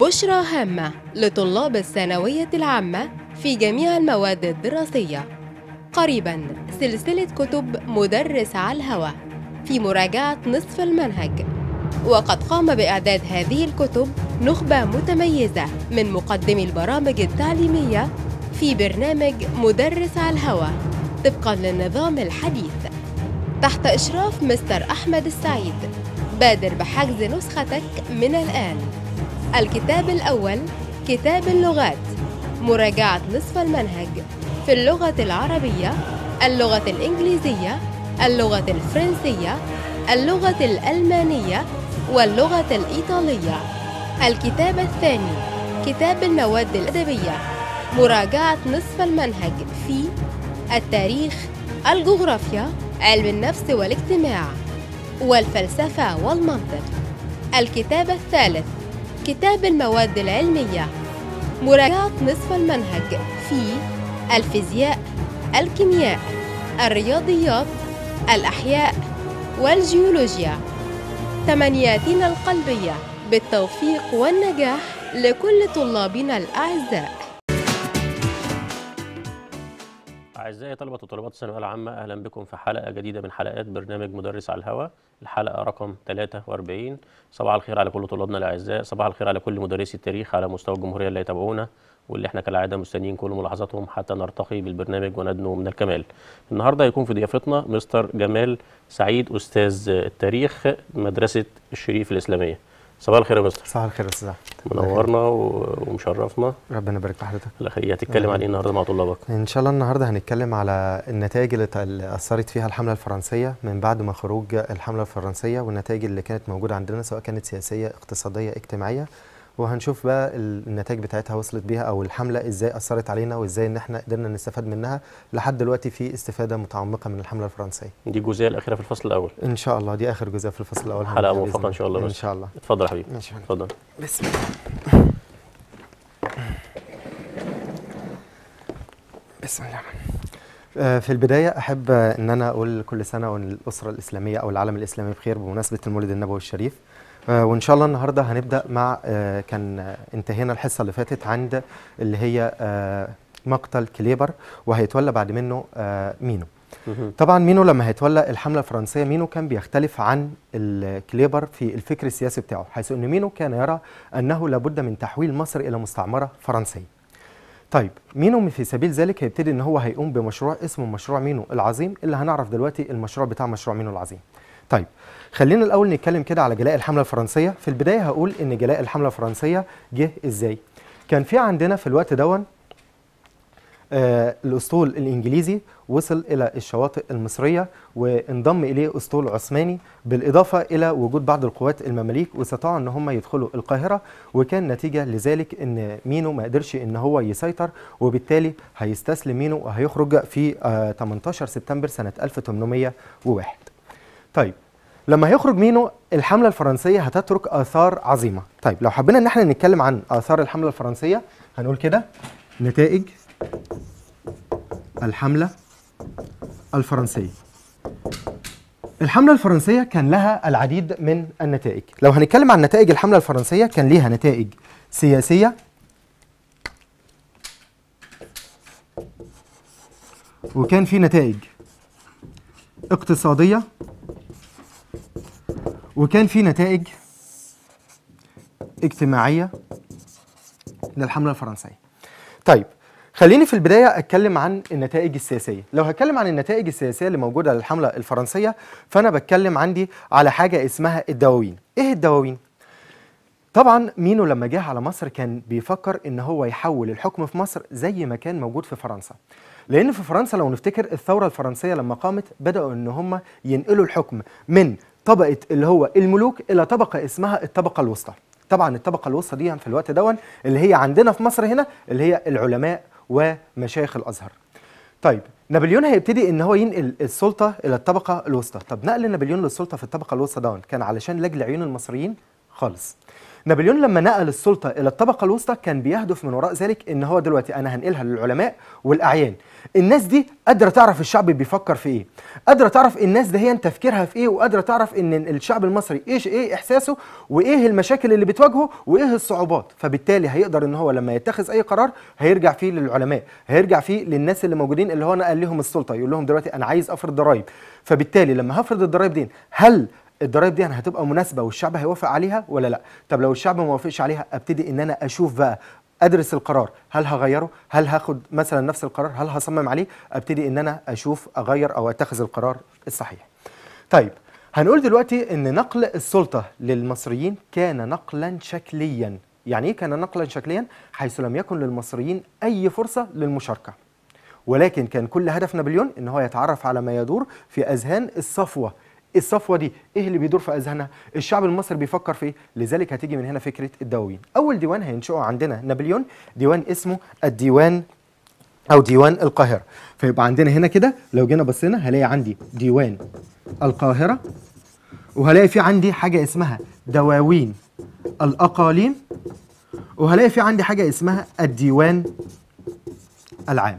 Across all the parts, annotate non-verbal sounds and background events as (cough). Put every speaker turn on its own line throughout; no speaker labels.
بشرى هامة لطلاب الثانوية العامة في جميع المواد الدراسية قريبا سلسلة كتب مدرس على الهوى في مراجعة نصف المنهج وقد قام بإعداد هذه الكتب نخبة متميزة من مقدمي البرامج التعليمية في برنامج مدرس على الهوى طبقا للنظام الحديث تحت إشراف مستر أحمد السعيد بادر بحجز نسختك من الآن الكتاب الأول كتاب اللغات مراجعة نصف المنهج في اللغة العربية اللغة الإنجليزية اللغة الفرنسية اللغة الألمانية واللغة الإيطالية الكتاب الثاني كتاب المواد الأدبية مراجعة نصف المنهج في التاريخ الجغرافيا علم النفس والاجتماع والفلسفة والمنطق الكتاب الثالث كتاب المواد العلمية مراجعة نصف المنهج في الفيزياء الكيمياء الرياضيات الأحياء والجيولوجيا تمنياتنا القلبية بالتوفيق والنجاح لكل طلابنا الأعزاء
أعزائي طلبة وطالبات الثانوية العامة أهلا بكم في حلقة جديدة من حلقات برنامج مدرس على الهواء الحلقة رقم 43 صباح الخير على كل طلابنا الأعزاء صباح الخير على كل مدرسي التاريخ على مستوى الجمهورية اللي يتابعونا واللي احنا كالعادة مستنيين كل ملاحظاتهم حتى نرتقي بالبرنامج وندنو من الكمال النهاردة هيكون في ضيافتنا مستر جمال سعيد أستاذ التاريخ مدرسة الشريف الإسلامية صباح الخير يا مستر
صباح الخير يا استاذ
منورنا ومشرفنا ربنا يبارك في حضرتك الله خير هتتكلم عن ايه النهارده مع طلابك
ان شاء الله النهارده هنتكلم على النتائج اللي اثرت فيها الحمله الفرنسيه من بعد ما خروج الحمله الفرنسيه والنتائج اللي كانت موجوده عندنا سواء كانت سياسيه اقتصاديه اجتماعيه وهنشوف بقى النتائج بتاعتها وصلت بيها او الحمله ازاي اثرت علينا وازاي ان احنا قدرنا نستفاد منها لحد دلوقتي في استفاده متعمقه من الحمله الفرنسيه
دي الجزئيه الاخيره في الفصل الاول ان شاء الله دي
اخر جزئيه في الفصل الاول حلقه موفقه ان شاء الله ان شاء الله اتفضل يا حبيبي ماشي اتفضل بسم الله بسم الله آه، في البداية أحب أن أنا أقول كل سنة والأسرة الإسلامية أو العالم الإسلامي بخير بمناسبة المولد النبوي الشريف آه، وان شاء الله النهارده هنبدا مع آه، كان انتهينا الحصه اللي فاتت عند اللي هي آه، مقتل كليبر وهيتولى بعد منه مينو طبعا مينو لما هيتولى الحمله الفرنسيه مينو كان بيختلف عن كليبر في الفكر السياسي بتاعه حيث ان مينو كان يرى انه لابد من تحويل مصر الى مستعمره فرنسيه طيب مينو في سبيل ذلك هيبتدي ان هو هيقوم بمشروع اسمه مشروع مينو العظيم اللي هنعرف دلوقتي المشروع بتاع مشروع مينو العظيم طيب خلينا الاول نتكلم كده على جلاء الحمله الفرنسيه في البدايه هقول ان جلاء الحمله الفرنسيه جه ازاي كان في عندنا في الوقت دون آه الاسطول الانجليزي وصل الى الشواطئ المصريه وانضم اليه اسطول عثماني بالاضافه الى وجود بعض القوات المماليك واستطاعوا ان هم يدخلوا القاهره وكان نتيجه لذلك ان مينو ما قدرش ان هو يسيطر وبالتالي هيستسلم مينو وهيخرج في آه 18 سبتمبر سنه 1801 طيب لما هيخرج مينو الحمله الفرنسيه هتترك اثار عظيمه طيب لو حبينا ان احنا نتكلم عن اثار الحمله الفرنسيه هنقول كده نتائج الحمله الفرنسيه الحملة الفرنسية كان لها العديد من النتائج لو هنتكلم عن نتائج الحملة الفرنسية كان ليها نتائج سياسية وكان في نتائج اقتصادية وكان في نتائج اجتماعيه للحمله الفرنسيه طيب خليني في البداية أتكلم عن النتائج السياسية لو هتكلم عن النتائج السياسية اللي موجودة للحملة الفرنسية فأنا بتكلم عندي على حاجة اسمها الدواوين إيه الدواوين؟ طبعا مينو لما جه على مصر كان بيفكر ان هو يحول الحكم في مصر زي ما كان موجود في فرنسا لان في فرنسا لو نفتكر الثوره الفرنسيه لما قامت بداوا ان هم ينقلوا الحكم من طبقه اللي هو الملوك الى طبقه اسمها الطبقه الوسطى طبعا الطبقه الوسطى دي يعني في الوقت دون اللي هي عندنا في مصر هنا اللي هي العلماء ومشايخ الازهر طيب نابليون هيبتدي ان هو ينقل السلطه الى الطبقه الوسطى طب نقل نابليون للسلطه في الطبقه الوسطى دون كان علشان لاجل عيون المصريين خالص نابليون لما نقل السلطه الى الطبقه الوسطى كان بيهدف من وراء ذلك ان هو دلوقتي انا هنقلها للعلماء والاعيان الناس دي قادره تعرف الشعب بيفكر في ايه قادره تعرف الناس هي تفكيرها في ايه وقادره تعرف ان الشعب المصري ايش ايه احساسه وايه المشاكل اللي بتواجهه وايه الصعوبات فبالتالي هيقدر ان هو لما يتخذ اي قرار هيرجع فيه للعلماء هيرجع فيه للناس اللي موجودين اللي هو نقل لهم السلطه يقول لهم دلوقتي انا عايز افرض ضرائب فبالتالي لما هفرض الضرائب دي هل الضرايب دي انا يعني هتبقى مناسبه والشعب هيوافق عليها ولا لا طب لو الشعب ما وافقش عليها ابتدي ان انا اشوف بقى ادرس القرار هل هغيره هل هاخد مثلا نفس القرار هل هصمم عليه ابتدي ان انا اشوف اغير او اتخذ القرار الصحيح طيب هنقول دلوقتي ان نقل السلطه للمصريين كان نقلا شكليا يعني ايه كان نقلا شكليا حيث لم يكن للمصريين اي فرصه للمشاركه ولكن كان كل هدف نابليون ان هو يتعرف على ما يدور في اذهان الصفوه الصفوه دي ايه اللي بيدور في اذهانها الشعب المصري بيفكر في ايه لذلك هتيجي من هنا فكره الدواوين اول ديوان هينشئه عندنا نابليون ديوان اسمه الديوان او ديوان القاهره فيبقى عندنا هنا كده لو جينا بصينا هلاقي عندي ديوان القاهره وهلاقي في عندي حاجه اسمها دواوين الاقاليم وهلاقي في عندي حاجه اسمها الديوان العام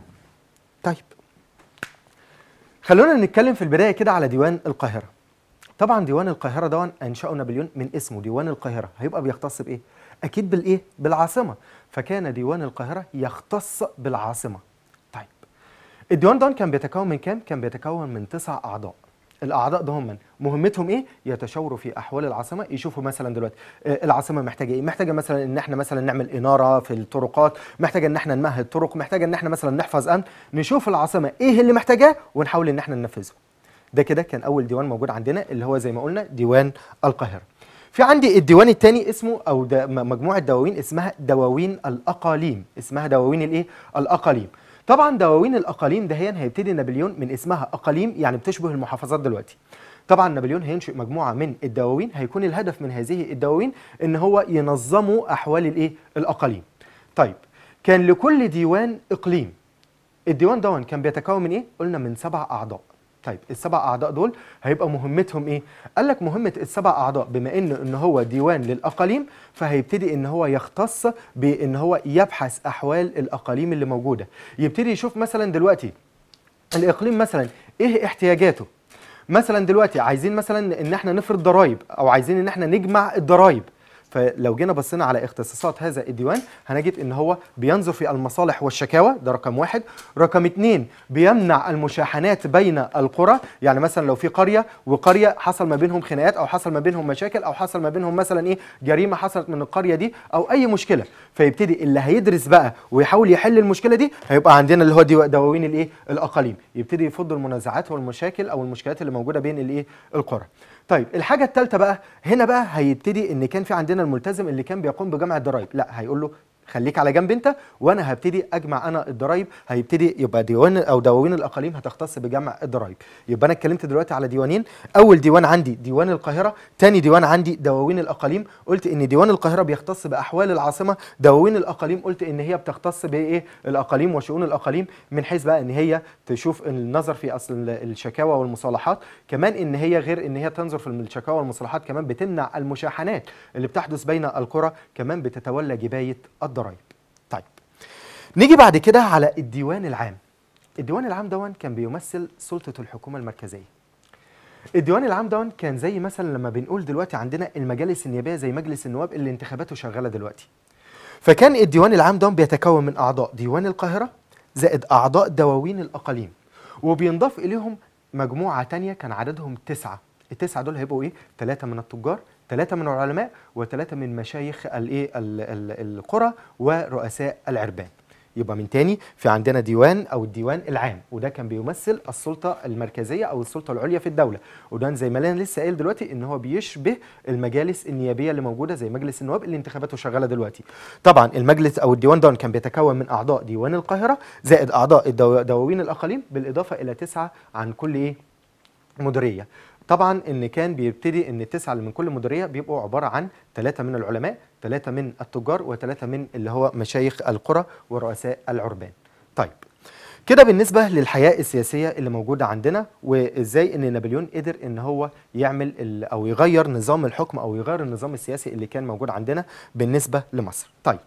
طيب خلونا نتكلم في البدايه كده على ديوان القاهره طبعا ديوان القاهره ده انشاه نابليون من اسمه ديوان القاهره هيبقى بيختص بايه اكيد بالايه بالعاصمه فكان ديوان القاهره يختص بالعاصمه طيب الديوان ده كان بيتكون من كام كان بيتكون من تسع اعضاء الاعضاء ده هم مهمتهم ايه يتشاوروا في احوال العاصمه يشوفوا مثلا دلوقتي آه، العاصمه محتاجه ايه محتاجه مثلا ان احنا مثلا نعمل اناره في الطرقات محتاجه ان احنا نمهد طرق محتاجه ان احنا مثلا نحفظ امن نشوف العاصمه ايه اللي محتاجاه ونحاول ان احنا ننفذه ده كده كان اول ديوان موجود عندنا اللي هو زي ما قلنا ديوان القاهره في عندي الديوان الثاني اسمه او مجموعه دواوين اسمها دواوين الاقاليم اسمها دواوين الايه الاقاليم طبعا دواوين الاقاليم دهيا هيبتدي نابليون من اسمها اقاليم يعني بتشبه المحافظات دلوقتي طبعا نابليون هينشئ مجموعه من الدواوين هيكون الهدف من هذه الدواوين ان هو ينظموا احوال الايه الاقاليم طيب كان لكل ديوان اقليم الديوان دون كان بيتكون من ايه قلنا من سبع اعضاء طيب السبع اعضاء دول هيبقى مهمتهم ايه قال لك مهمه السبع اعضاء بما ان ان هو ديوان للاقاليم فهيبتدي ان هو يختص بان هو يبحث احوال الاقاليم اللي موجوده يبتدي يشوف مثلا دلوقتي الاقليم مثلا ايه احتياجاته مثلا دلوقتي عايزين مثلا ان احنا نفرض ضرائب او عايزين ان احنا نجمع الضرائب فلو جينا بصينا على اختصاصات هذا الديوان هنجد ان هو بينظر في المصالح والشكاوى ده رقم واحد رقم اتنين بيمنع المشاحنات بين القرى يعني مثلا لو في قريه وقريه حصل ما بينهم خناقات او حصل ما بينهم مشاكل او حصل ما بينهم مثلا ايه جريمه حصلت من القريه دي او اي مشكله فيبتدي اللي هيدرس بقى ويحاول يحل المشكله دي هيبقى عندنا اللي هو دواوين الايه الاقاليم يبتدي يفض المنازعات والمشاكل او المشكلات اللي موجوده بين الايه القرى طيب الحاجه الثالثه بقى هنا بقى هيبتدي ان كان في عندنا الملتزم اللي كان بيقوم بجمع الضرائب لا هيقول له خليك على جنب انت وانا هبتدي اجمع انا الضرايب هيبتدي يبقى ديوان او دواوين الاقاليم هتختص بجمع الضرايب يبقى انا اتكلمت دلوقتي على ديوانين اول ديوان عندي ديوان القاهره تاني ديوان عندي دواوين الاقاليم قلت ان ديوان القاهره بيختص باحوال العاصمه دواوين الاقاليم قلت ان هي بتختص بايه الاقاليم وشؤون الاقاليم من حيث بقى ان هي تشوف النظر في اصل الشكاوى والمصالحات كمان ان هي غير ان هي تنظر في الشكاوى والمصالحات كمان بتمنع المشاحنات اللي بتحدث بين القرى كمان بتتولى جبايه ضرايب طيب نيجي بعد كده على الديوان العام الديوان العام دون كان بيمثل سلطه الحكومه المركزيه الديوان العام دون كان زي مثلا لما بنقول دلوقتي عندنا المجالس النيابيه زي مجلس النواب اللي انتخاباته شغاله دلوقتي فكان الديوان العام دون بيتكون من اعضاء ديوان القاهره زائد اعضاء دواوين الاقاليم وبينضاف اليهم مجموعه تانية كان عددهم تسعه التسعه دول هيبقوا ايه ثلاثه من التجار ثلاثة من العلماء وثلاثة من مشايخ الايه القرى ورؤساء العربان يبقى من تاني في عندنا ديوان او الديوان العام وده كان بيمثل السلطه المركزيه او السلطه العليا في الدوله وده زي ما انا لسه قايل دلوقتي ان هو بيشبه المجالس النيابيه اللي موجوده زي مجلس النواب اللي انتخاباته شغاله دلوقتي طبعا المجلس او الديوان ده كان بيتكون من اعضاء ديوان القاهره زائد اعضاء دواوين الاقاليم بالاضافه الى تسعه عن كل ايه مديريه طبعا ان كان بيبتدي ان التسعه اللي من كل مديريه بيبقوا عباره عن ثلاثه من العلماء ثلاثه من التجار وثلاثه من اللي هو مشايخ القرى ورؤساء العربان طيب كده بالنسبه للحياه السياسيه اللي موجوده عندنا وازاي ان نابليون قدر ان هو يعمل او يغير نظام الحكم او يغير النظام السياسي اللي كان موجود عندنا بالنسبه لمصر طيب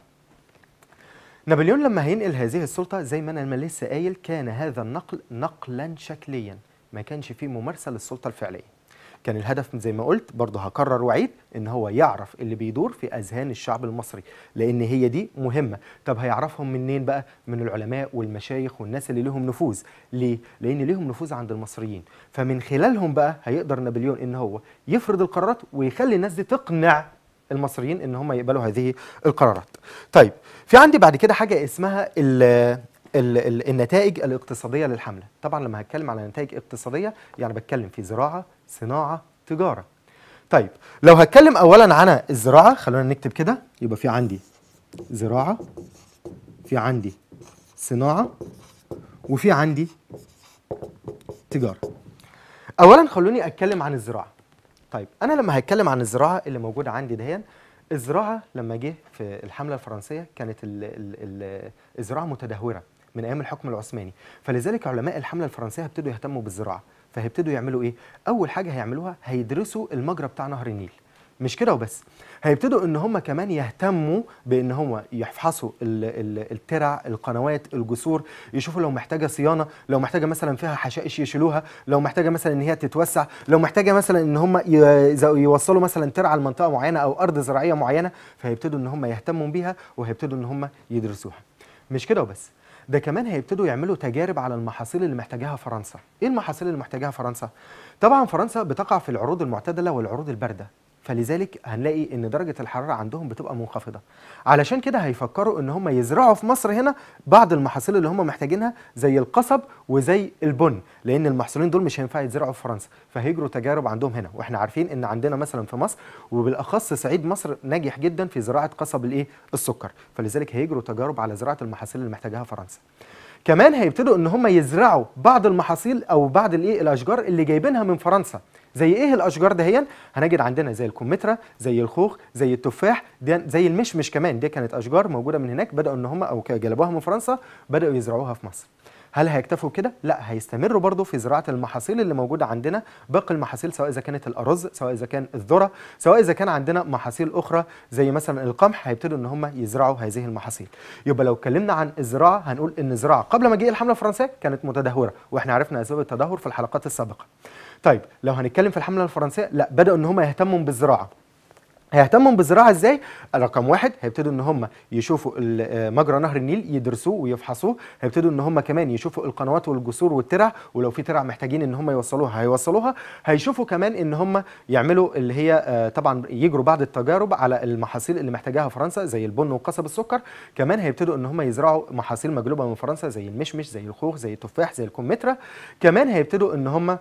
نابليون لما هينقل هذه السلطه زي ما انا لسه قايل كان هذا النقل نقلا شكليا ما كانش فيه ممارسه للسلطه الفعليه كان الهدف زي ما قلت برضه هكرر واعيد ان هو يعرف اللي بيدور في اذهان الشعب المصري لان هي دي مهمه طب هيعرفهم منين بقى من العلماء والمشايخ والناس اللي لهم نفوذ ليه لان ليهم نفوذ عند المصريين فمن خلالهم بقى هيقدر نابليون ان هو يفرض القرارات ويخلي الناس دي تقنع المصريين ان هم يقبلوا هذه القرارات طيب في عندي بعد كده حاجه اسمها ال ال النتائج الاقتصاديه للحمله طبعا لما هتكلم على نتائج اقتصاديه يعني بتكلم في زراعه صناعه تجاره طيب لو هتكلم اولا عن الزراعه خلونا نكتب كده يبقى في عندي زراعه في عندي صناعه وفي عندي تجاره اولا خلوني اتكلم عن الزراعه طيب انا لما هتكلم عن الزراعه اللي موجوده عندي دهين الزراعه لما جه في الحمله الفرنسيه كانت ال ال الزراعه متدهوره من ايام الحكم العثماني فلذلك علماء الحمله الفرنسيه ابتدوا يهتموا بالزراعه فهيبتدوا يعملوا ايه اول حاجه هيعملوها هيدرسوا المجرى بتاع نهر النيل مش كده وبس هيبتدوا ان هم كمان يهتموا بان هم يفحصوا الترع القنوات الجسور يشوفوا لو محتاجه صيانه لو محتاجه مثلا فيها حشائش يشيلوها لو محتاجه مثلا ان هي تتوسع لو محتاجه مثلا ان هم يوصلوا مثلا ترع لمنطقه معينه او ارض زراعيه معينه فهيبتدوا ان هم يهتموا بيها وهيبتدوا ان هم يدرسوها مش كده وبس ده كمان هيبتدوا يعملوا تجارب على المحاصيل اللي محتاجاها فرنسا ايه المحاصيل اللي محتاجاها فرنسا طبعا فرنسا بتقع في العروض المعتدله والعروض البارده فلذلك هنلاقي ان درجه الحراره عندهم بتبقى منخفضه علشان كده هيفكروا ان هم يزرعوا في مصر هنا بعض المحاصيل اللي هم محتاجينها زي القصب وزي البن لان المحصولين دول مش هينفع يتزرعوا في فرنسا فهيجروا تجارب عندهم هنا واحنا عارفين ان عندنا مثلا في مصر وبالاخص صعيد مصر ناجح جدا في زراعه قصب الايه السكر فلذلك هيجروا تجارب على زراعه المحاصيل اللي محتاجاها فرنسا كمان هيبتدوا ان هم يزرعوا بعض المحاصيل او بعض الايه الاشجار اللي جايبينها من فرنسا زي ايه الاشجار هي هنجد عندنا زي الكمثرى زي الخوخ زي التفاح دي زي المشمش كمان دي كانت اشجار موجوده من هناك بداوا ان هم او جلبوها من فرنسا بداوا يزرعوها في مصر هل هيكتفوا كده؟ لا هيستمروا برضو في زراعه المحاصيل اللي موجوده عندنا باقي المحاصيل سواء اذا كانت الارز سواء اذا كان الذره سواء اذا كان عندنا محاصيل اخرى زي مثلا القمح هيبتدوا ان هم يزرعوا هذه المحاصيل يبقى لو اتكلمنا عن الزراعه هنقول ان الزراعه قبل ما مجيء الحمله الفرنسيه كانت متدهوره واحنا عرفنا اسباب التدهور في الحلقات السابقه طيب لو هنتكلم في الحمله الفرنسيه لا بداوا ان هم يهتموا بالزراعه هيهتموا بالزراعه ازاي؟ رقم واحد هيبتدوا ان هم يشوفوا آه، مجرى نهر النيل يدرسوه ويفحصوه، هيبتدوا ان هم كمان يشوفوا القنوات والجسور والترع ولو في ترع محتاجين ان هم يوصلوها هيوصلوها، هيشوفوا كمان ان هم يعملوا اللي هي آه، طبعا يجروا بعض التجارب على المحاصيل اللي محتاجاها فرنسا زي البن وقصب السكر، كمان هيبتدوا ان هم يزرعوا محاصيل مجلوبه من فرنسا زي المشمش زي الخوخ زي التفاح زي الكمثرى، كمان هيبتدوا ان هم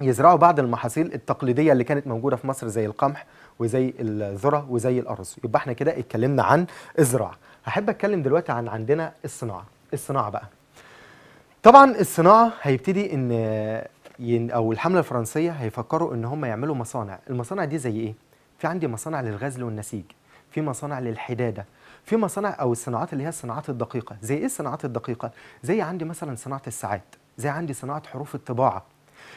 يزرعوا بعض المحاصيل التقليديه اللي كانت موجوده في مصر زي القمح وزي الذره وزي الارز يبقى احنا كده اتكلمنا عن الزراعه هحب اتكلم دلوقتي عن عندنا الصناعه الصناعه بقى طبعا الصناعه هيبتدي ان او الحمله الفرنسيه هيفكروا ان هم يعملوا مصانع المصانع دي زي ايه في عندي مصانع للغزل والنسيج في مصانع للحداده في مصانع او الصناعات اللي هي الصناعات الدقيقه زي ايه الصناعات الدقيقه زي عندي مثلا صناعه الساعات زي عندي صناعه حروف الطباعه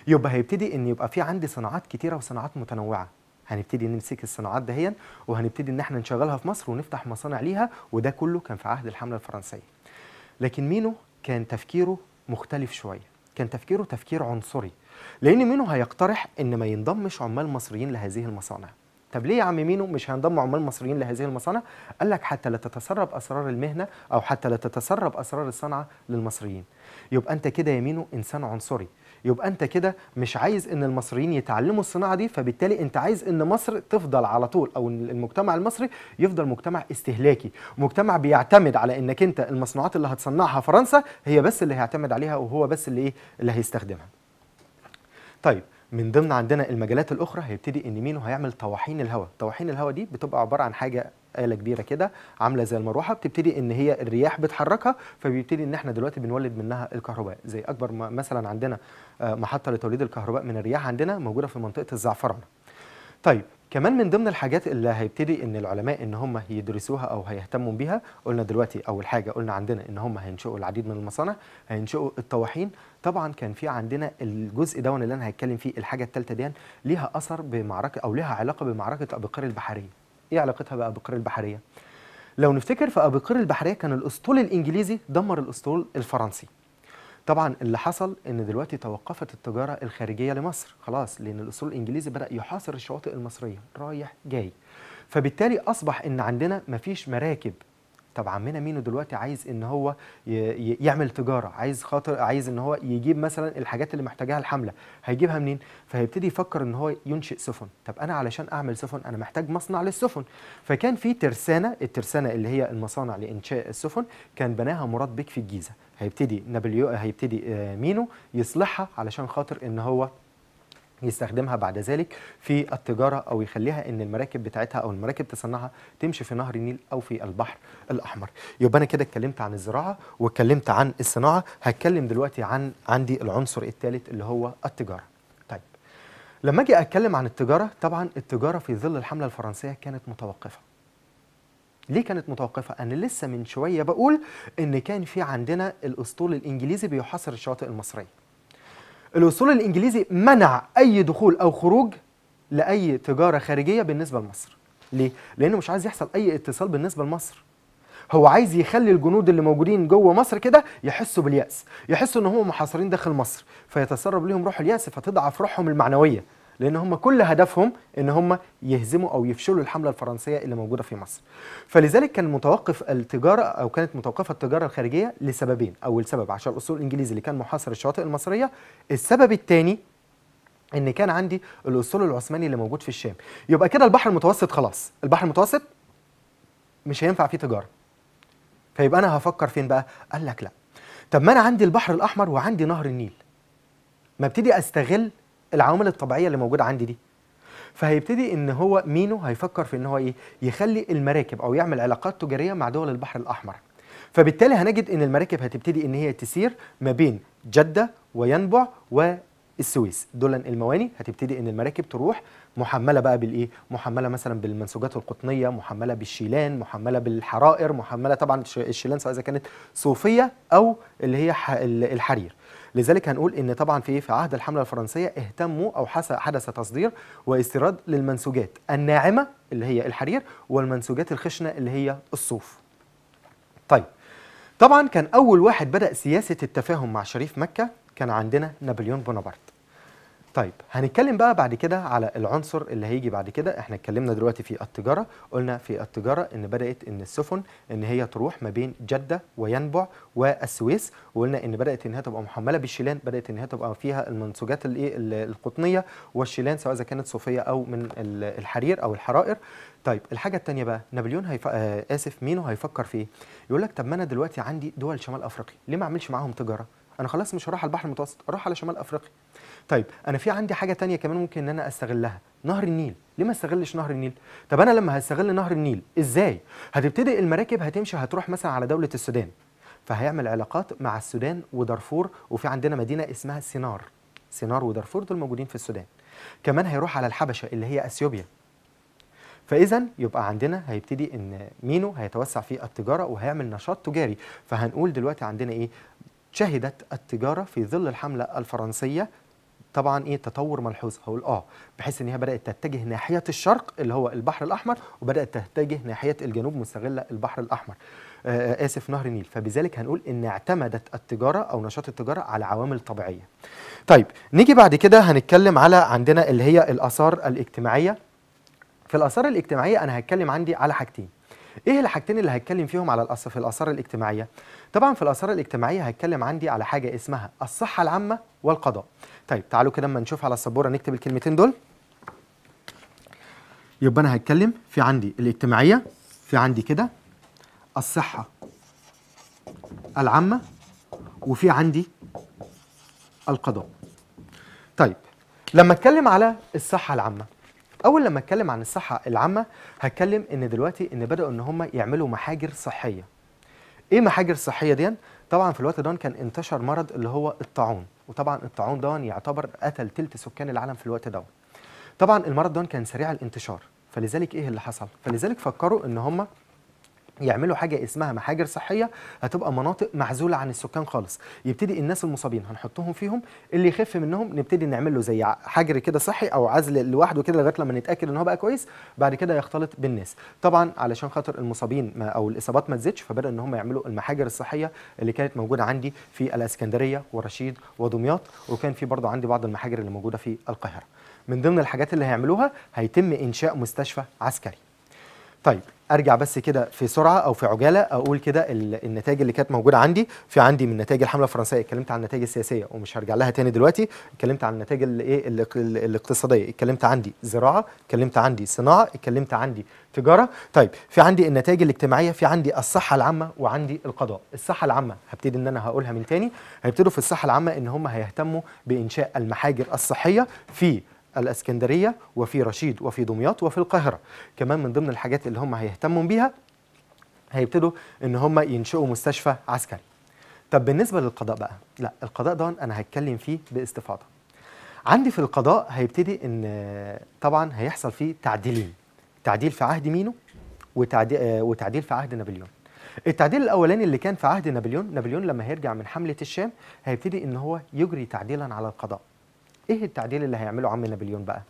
يبقى هيبتدي ان يبقى في عندي صناعات كتيره وصناعات متنوعه هنبتدي نمسك الصناعات دهيا وهنبتدي ان احنا نشغلها في مصر ونفتح مصانع ليها وده كله كان في عهد الحمله الفرنسيه لكن مينو كان تفكيره مختلف شويه كان تفكيره تفكير عنصري لان مينو هيقترح ان ما ينضمش عمال مصريين لهذه المصانع طب ليه يا عم مينو مش هينضم عمال مصريين لهذه المصانع؟ قال لك حتى لا تتسرب اسرار المهنه او حتى لا تتسرب اسرار الصنعه للمصريين. يبقى انت كده يا مينو انسان عنصري، يبقى انت كده مش عايز ان المصريين يتعلموا الصناعه دي فبالتالي انت عايز ان مصر تفضل على طول او المجتمع المصري يفضل مجتمع استهلاكي، مجتمع بيعتمد على انك انت المصنوعات اللي هتصنعها فرنسا هي بس اللي هيعتمد عليها وهو بس اللي ايه؟ اللي هيستخدمها. طيب من ضمن عندنا المجالات الاخرى هيبتدي ان مينو هيعمل طواحين الهواء طواحين الهواء دي بتبقى عباره عن حاجه آلة كبيرة كده عاملة زي المروحة بتبتدي إن هي الرياح بتحركها فبيبتدي إن إحنا دلوقتي بنولد منها الكهرباء زي أكبر مثلا عندنا آه، محطة لتوليد الكهرباء من الرياح عندنا موجودة في منطقة الزعفرانة. طيب كمان من ضمن الحاجات اللي هيبتدي ان العلماء ان هم يدرسوها او هيهتموا بيها قلنا دلوقتي اول حاجه قلنا عندنا ان هم هينشئوا العديد من المصانع هينشئوا الطواحين طبعا كان في عندنا الجزء ده اللي انا هتكلم فيه الحاجه الثالثه دي ليها اثر بمعركه او ليها علاقه بمعركه ابي قير البحريه ايه علاقتها بابي قير البحريه لو نفتكر في ابي قير البحريه كان الاسطول الانجليزي دمر الاسطول الفرنسي طبعا اللي حصل ان دلوقتي توقفت التجاره الخارجيه لمصر خلاص لان الاسطول الانجليزي بدا يحاصر الشواطئ المصريه رايح جاي فبالتالي اصبح ان عندنا مفيش مراكب طب عمنا مينو دلوقتي عايز ان هو يعمل تجاره عايز خاطر عايز ان هو يجيب مثلا الحاجات اللي محتاجاها الحمله هيجيبها منين فهيبتدي يفكر ان هو ينشئ سفن طب انا علشان اعمل سفن انا محتاج مصنع للسفن فكان في ترسانه الترسانه اللي هي المصانع لانشاء السفن كان بناها مراد بك في الجيزه هيبتدي نابليو هيبتدي آه، مينو يصلحها علشان خاطر ان هو يستخدمها بعد ذلك في التجاره او يخليها ان المراكب بتاعتها او المراكب تصنعها تمشي في نهر النيل او في البحر الاحمر يبقى انا كده اتكلمت عن الزراعه واتكلمت عن الصناعه هتكلم دلوقتي عن عندي العنصر الثالث اللي هو التجاره طيب لما اجي اتكلم عن التجاره طبعا التجاره في ظل الحمله الفرنسيه كانت متوقفه ليه كانت متوقفة؟ أنا لسه من شوية بقول إن كان في عندنا الأسطول الإنجليزي بيحاصر الشواطئ المصرية. الوصول الانجليزي منع اي دخول او خروج لاي تجاره خارجيه بالنسبه لمصر ليه لانه مش عايز يحصل اي اتصال بالنسبه لمصر هو عايز يخلي الجنود اللي موجودين جوه مصر كده يحسوا بالياس يحسوا ان هم محاصرين داخل مصر فيتسرب ليهم روح الياس فتضعف روحهم المعنويه لان هم كل هدفهم ان هم يهزموا او يفشلوا الحمله الفرنسيه اللي موجوده في مصر فلذلك كان متوقف التجاره او كانت متوقفه التجاره الخارجيه لسببين اول سبب عشان الاسطول الانجليزي اللي كان محاصر الشواطئ المصريه السبب الثاني ان كان عندي الاسطول العثماني اللي موجود في الشام يبقى كده البحر المتوسط خلاص البحر المتوسط مش هينفع فيه تجاره فيبقى انا هفكر فين بقى قال لك لا طب ما انا عندي البحر الاحمر وعندي نهر النيل ما ابتدي استغل العوامل الطبيعيه اللي موجوده عندي دي فهيبتدي ان هو مينو هيفكر في ان هو ايه يخلي المراكب او يعمل علاقات تجاريه مع دول البحر الاحمر فبالتالي هنجد ان المراكب هتبتدي ان هي تسير ما بين جده وينبع والسويس دول المواني هتبتدي ان المراكب تروح محمله بقى بالايه محمله مثلا بالمنسوجات القطنيه محمله بالشيلان محمله بالحرائر محمله طبعا الشيلان سواء اذا كانت صوفيه او اللي هي الحرير لذلك هنقول ان طبعا في في عهد الحمله الفرنسيه اهتموا او حدث تصدير واستيراد للمنسوجات الناعمه اللي هي الحرير والمنسوجات الخشنه اللي هي الصوف. طيب طبعا كان اول واحد بدا سياسه التفاهم مع شريف مكه كان عندنا نابليون بونابرت. طيب هنتكلم بقى بعد كده على العنصر اللي هيجي بعد كده احنا اتكلمنا دلوقتي في التجاره قلنا في التجاره ان بدات ان السفن ان هي تروح ما بين جده وينبع والسويس وقلنا ان بدات ان هي تبقى محمله بالشيلان بدات ان هي تبقى فيها المنسوجات الايه القطنيه والشيلان سواء اذا كانت صوفيه او من الحرير او الحرائر طيب الحاجه الثانيه بقى نابليون هيف... آه اسف مينو هيفكر في ايه يقول لك طب ما انا دلوقتي عندي دول شمال افريقيا ليه ما اعملش معاهم تجاره انا خلاص مش هروح على البحر المتوسط اروح على شمال افريقيا طيب انا في عندي حاجه تانية كمان ممكن ان انا استغلها نهر النيل ليه ما استغلش نهر النيل طب انا لما هستغل نهر النيل ازاي هتبتدي المراكب هتمشي هتروح مثلا على دوله السودان فهيعمل علاقات مع السودان ودارفور وفي عندنا مدينه اسمها سينار سينار ودارفور دول موجودين في السودان كمان هيروح على الحبشه اللي هي اثيوبيا فاذا يبقى عندنا هيبتدي ان مينو هيتوسع في التجاره وهيعمل نشاط تجاري فهنقول دلوقتي عندنا ايه شهدت التجاره في ظل الحمله الفرنسيه طبعا ايه تطور ملحوظ هقول اه بحيث ان هي بدات تتجه ناحيه الشرق اللي هو البحر الاحمر وبدات تتجه ناحيه الجنوب مستغله البحر الاحمر آه،, آه اسف نهر النيل فبذلك هنقول ان اعتمدت التجاره او نشاط التجاره على عوامل طبيعيه طيب نيجي بعد كده هنتكلم على عندنا اللي هي الاثار الاجتماعيه في الاثار الاجتماعيه انا هتكلم عندي على حاجتين ايه الحاجتين اللي هتكلم فيهم على الأثر في الاثار الاجتماعيه طبعا في الاثار الاجتماعيه هتكلم عندي على حاجه اسمها الصحه العامه والقضاء طيب تعالوا كده اما نشوف على السبوره نكتب الكلمتين دول يبقى انا هتكلم في عندي الاجتماعيه في عندي كده الصحه العامه وفي عندي القضاء طيب لما اتكلم على الصحه العامه اول لما اتكلم عن الصحه العامه هتكلم ان دلوقتي ان بداوا ان هم يعملوا محاجر صحيه ايه محاجر صحيه دي طبعا في الوقت ده كان انتشر مرض اللي هو الطاعون وطبعا الطاعون ده يعتبر قتل تلت سكان العالم في الوقت ده طبعا المرض ده كان سريع الانتشار فلذلك ايه اللي حصل فلذلك فكروا ان هم يعملوا حاجه اسمها محاجر صحيه هتبقى مناطق معزوله عن السكان خالص يبتدي الناس المصابين هنحطهم فيهم اللي يخف منهم نبتدي نعمل له زي حجر كده صحي او عزل لوحده كده لغايه لما نتاكد ان هو بقى كويس بعد كده يختلط بالناس طبعا علشان خاطر المصابين ما او الاصابات ما تزيدش فبدا ان هم يعملوا المحاجر الصحيه اللي كانت موجوده عندي في الاسكندريه ورشيد ودمياط وكان في برضه عندي بعض المحاجر اللي موجوده في القاهره من ضمن الحاجات اللي هيعملوها هيتم انشاء مستشفى عسكري طيب ارجع بس كده في سرعه او في عجاله اقول كده النتائج اللي كانت موجوده عندي في عندي من نتائج الحمله الفرنسيه اتكلمت عن النتائج السياسيه ومش هرجع لها تاني دلوقتي اتكلمت عن النتائج الايه الاقتصاديه اتكلمت عندي زراعه اتكلمت عندي صناعه اتكلمت عندي تجاره طيب في عندي النتائج الاجتماعيه في عندي الصحه العامه وعندي القضاء الصحه العامه هبتدي ان انا هقولها من تاني هيبتدوا في الصحه العامه ان هم هيهتموا بانشاء المحاجر الصحيه في الاسكندريه وفي رشيد وفي دمياط وفي القاهره كمان من ضمن الحاجات اللي هم هيهتموا بيها هيبتدوا ان هم ينشئوا مستشفى عسكري طب بالنسبه للقضاء بقى لا القضاء ده انا هتكلم فيه باستفاضه عندي في القضاء هيبتدي ان طبعا هيحصل فيه تعديلين تعديل في عهد مينو وتعديل, آه، وتعديل في عهد نابليون التعديل الاولاني اللي كان في عهد نابليون نابليون لما هيرجع من حمله الشام هيبتدي ان هو يجري تعديلا على القضاء ايه التعديل اللي هيعمله عم نابليون بقى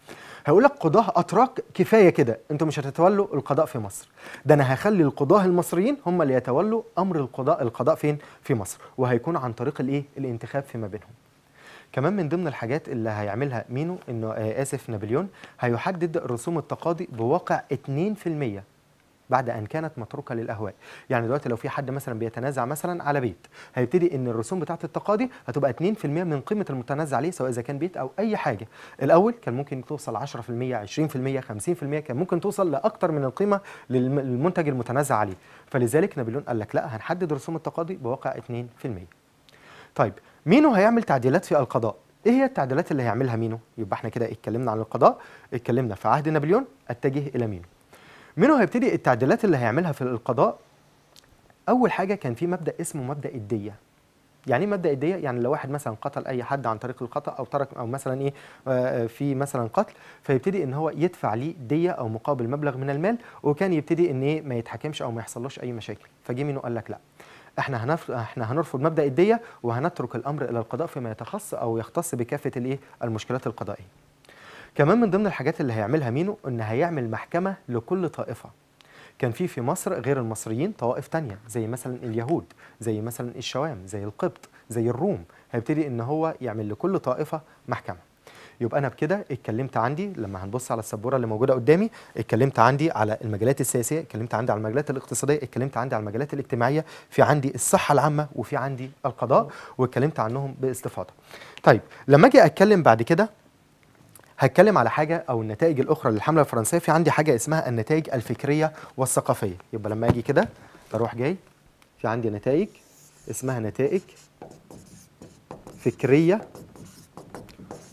هيقول لك قضاه اتراك كفايه كده انتوا مش هتتولوا القضاء في مصر ده انا هخلي القضاه المصريين هم اللي يتولوا امر القضاء القضاء فين في مصر وهيكون عن طريق الايه الانتخاب فيما بينهم كمان من ضمن الحاجات اللي هيعملها مينو انه آه، اسف نابليون هيحدد رسوم التقاضي بواقع 2% بعد ان كانت متروكه للاهواء يعني دلوقتي لو في حد مثلا بيتنازع مثلا على بيت هيبتدي ان الرسوم بتاعه التقاضي هتبقى 2% من قيمه المتنازع عليه سواء اذا كان بيت او اي حاجه الاول كان ممكن توصل 10% 20% 50% كان ممكن توصل لاكثر من القيمه للمنتج المتنازع عليه فلذلك نابليون قال لك لا هنحدد رسوم التقاضي بواقع 2% طيب مينو هيعمل تعديلات في القضاء ايه هي التعديلات اللي هيعملها مينو يبقى احنا كده اتكلمنا عن القضاء اتكلمنا في عهد نابليون اتجه الى مينو منه هيبتدي التعديلات اللي هيعملها في القضاء اول حاجه كان في مبدا اسمه مبدا الديه يعني ايه مبدا الديه يعني لو واحد مثلا قتل اي حد عن طريق الخطا او ترك او مثلا ايه آه، آه، في مثلا قتل فيبتدي ان هو يدفع ليه ديه او مقابل مبلغ من المال وكان يبتدي ان ايه ما يتحاكمش او ما يحصلوش اي مشاكل فجه منه قال لك لا احنا احنا هنرفض مبدا الديه وهنترك الامر الى القضاء فيما يتخص او يختص بكافه الايه المشكلات القضائيه كمان من ضمن الحاجات اللي هيعملها مينو ان هيعمل محكمه لكل طائفه كان في في مصر غير المصريين طوائف تانية زي مثلا اليهود زي مثلا الشوام زي القبط زي الروم هيبتدي ان هو يعمل لكل طائفه محكمه يبقى انا بكده اتكلمت عندي لما هنبص على السبوره اللي موجوده قدامي اتكلمت عندي على المجالات السياسيه اتكلمت عندي على المجالات الاقتصاديه اتكلمت عندي على المجالات الاجتماعيه في عندي الصحه العامه وفي عندي القضاء واتكلمت عنهم باستفاضه طيب لما اجي اتكلم بعد كده هتكلم على حاجه او النتائج الاخرى للحمله الفرنسيه في عندي حاجه اسمها النتائج الفكريه والثقافيه يبقى لما اجي كده اروح جاي في عندي نتائج اسمها نتائج فكريه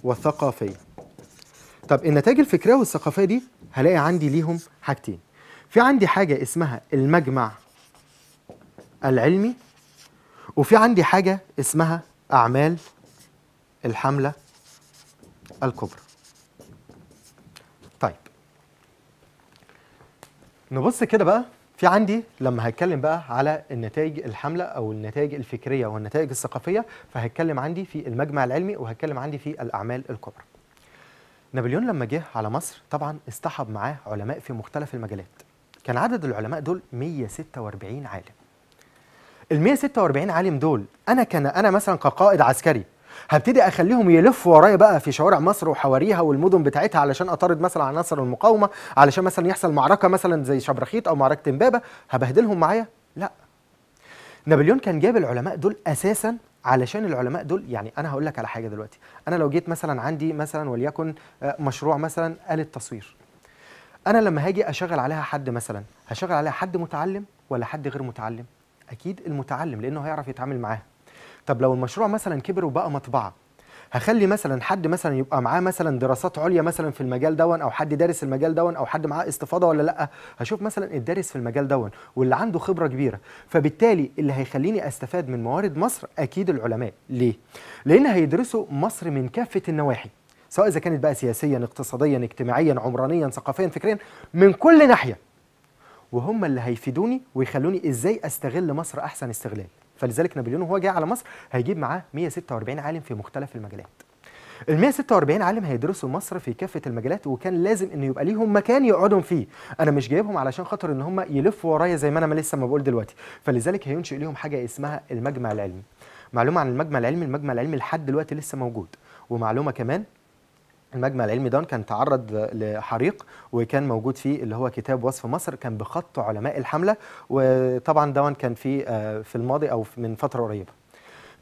وثقافيه طب النتائج الفكريه والثقافيه دي هلاقي عندي ليهم حاجتين في عندي حاجه اسمها المجمع العلمي وفي عندي حاجه اسمها اعمال الحمله الكبرى نبص كده بقى في عندي لما هتكلم بقى على النتائج الحملة أو النتائج الفكرية والنتائج الثقافية فهتكلم عندي في المجمع العلمي وهتكلم عندي في الأعمال الكبرى نابليون لما جه على مصر طبعا اصطحب معاه علماء في مختلف المجالات كان عدد العلماء دول 146 عالم ال 146 عالم دول انا كان انا مثلا كقائد عسكري هبتدي اخليهم يلفوا ورايا بقى في شوارع مصر وحواريها والمدن بتاعتها علشان اطارد مثلا عناصر المقاومه علشان مثلا يحصل معركه مثلا زي شبرخيت او معركه امبابه هبهدلهم معايا لا نابليون كان جاب العلماء دول اساسا علشان العلماء دول يعني انا هقول لك على حاجه دلوقتي انا لو جيت مثلا عندي مثلا وليكن آه، مشروع مثلا آلة تصوير انا لما هاجي اشغل عليها حد مثلا هشغل عليها حد متعلم ولا حد غير متعلم اكيد المتعلم لانه هيعرف يتعامل معاها طب لو المشروع مثلا كبر وبقى مطبعه هخلي مثلا حد مثلا يبقى معاه مثلا دراسات عليا مثلا في المجال دون او حد دارس المجال دون او حد معاه استفاضه ولا لا هشوف مثلا الدارس في المجال دون واللي عنده خبره كبيره فبالتالي اللي هيخليني استفاد من موارد مصر اكيد العلماء ليه لان هيدرسوا مصر من كافه النواحي سواء اذا كانت بقى سياسيا اقتصاديا اجتماعيا عمرانيا ثقافيا فكريا من كل ناحيه وهم اللي هيفيدوني ويخلوني ازاي استغل مصر احسن استغلال فلذلك نابليون وهو جاي على مصر هيجيب معاه 146 عالم في مختلف المجالات ال 146 عالم هيدرسوا مصر في كافه المجالات وكان لازم انه يبقى ليهم مكان يقعدهم فيه انا مش جايبهم علشان خاطر ان هم يلفوا ورايا زي ما انا ما لسه ما بقول دلوقتي فلذلك هينشئ ليهم حاجه اسمها المجمع العلمي معلومه عن المجمع العلمي المجمع العلمي لحد دلوقتي لسه موجود ومعلومه كمان المجمع العلمي دان كان تعرض لحريق وكان موجود فيه اللي هو كتاب وصف مصر كان بخط علماء الحمله وطبعا ده كان في آه، في الماضي او من فتره قريبه.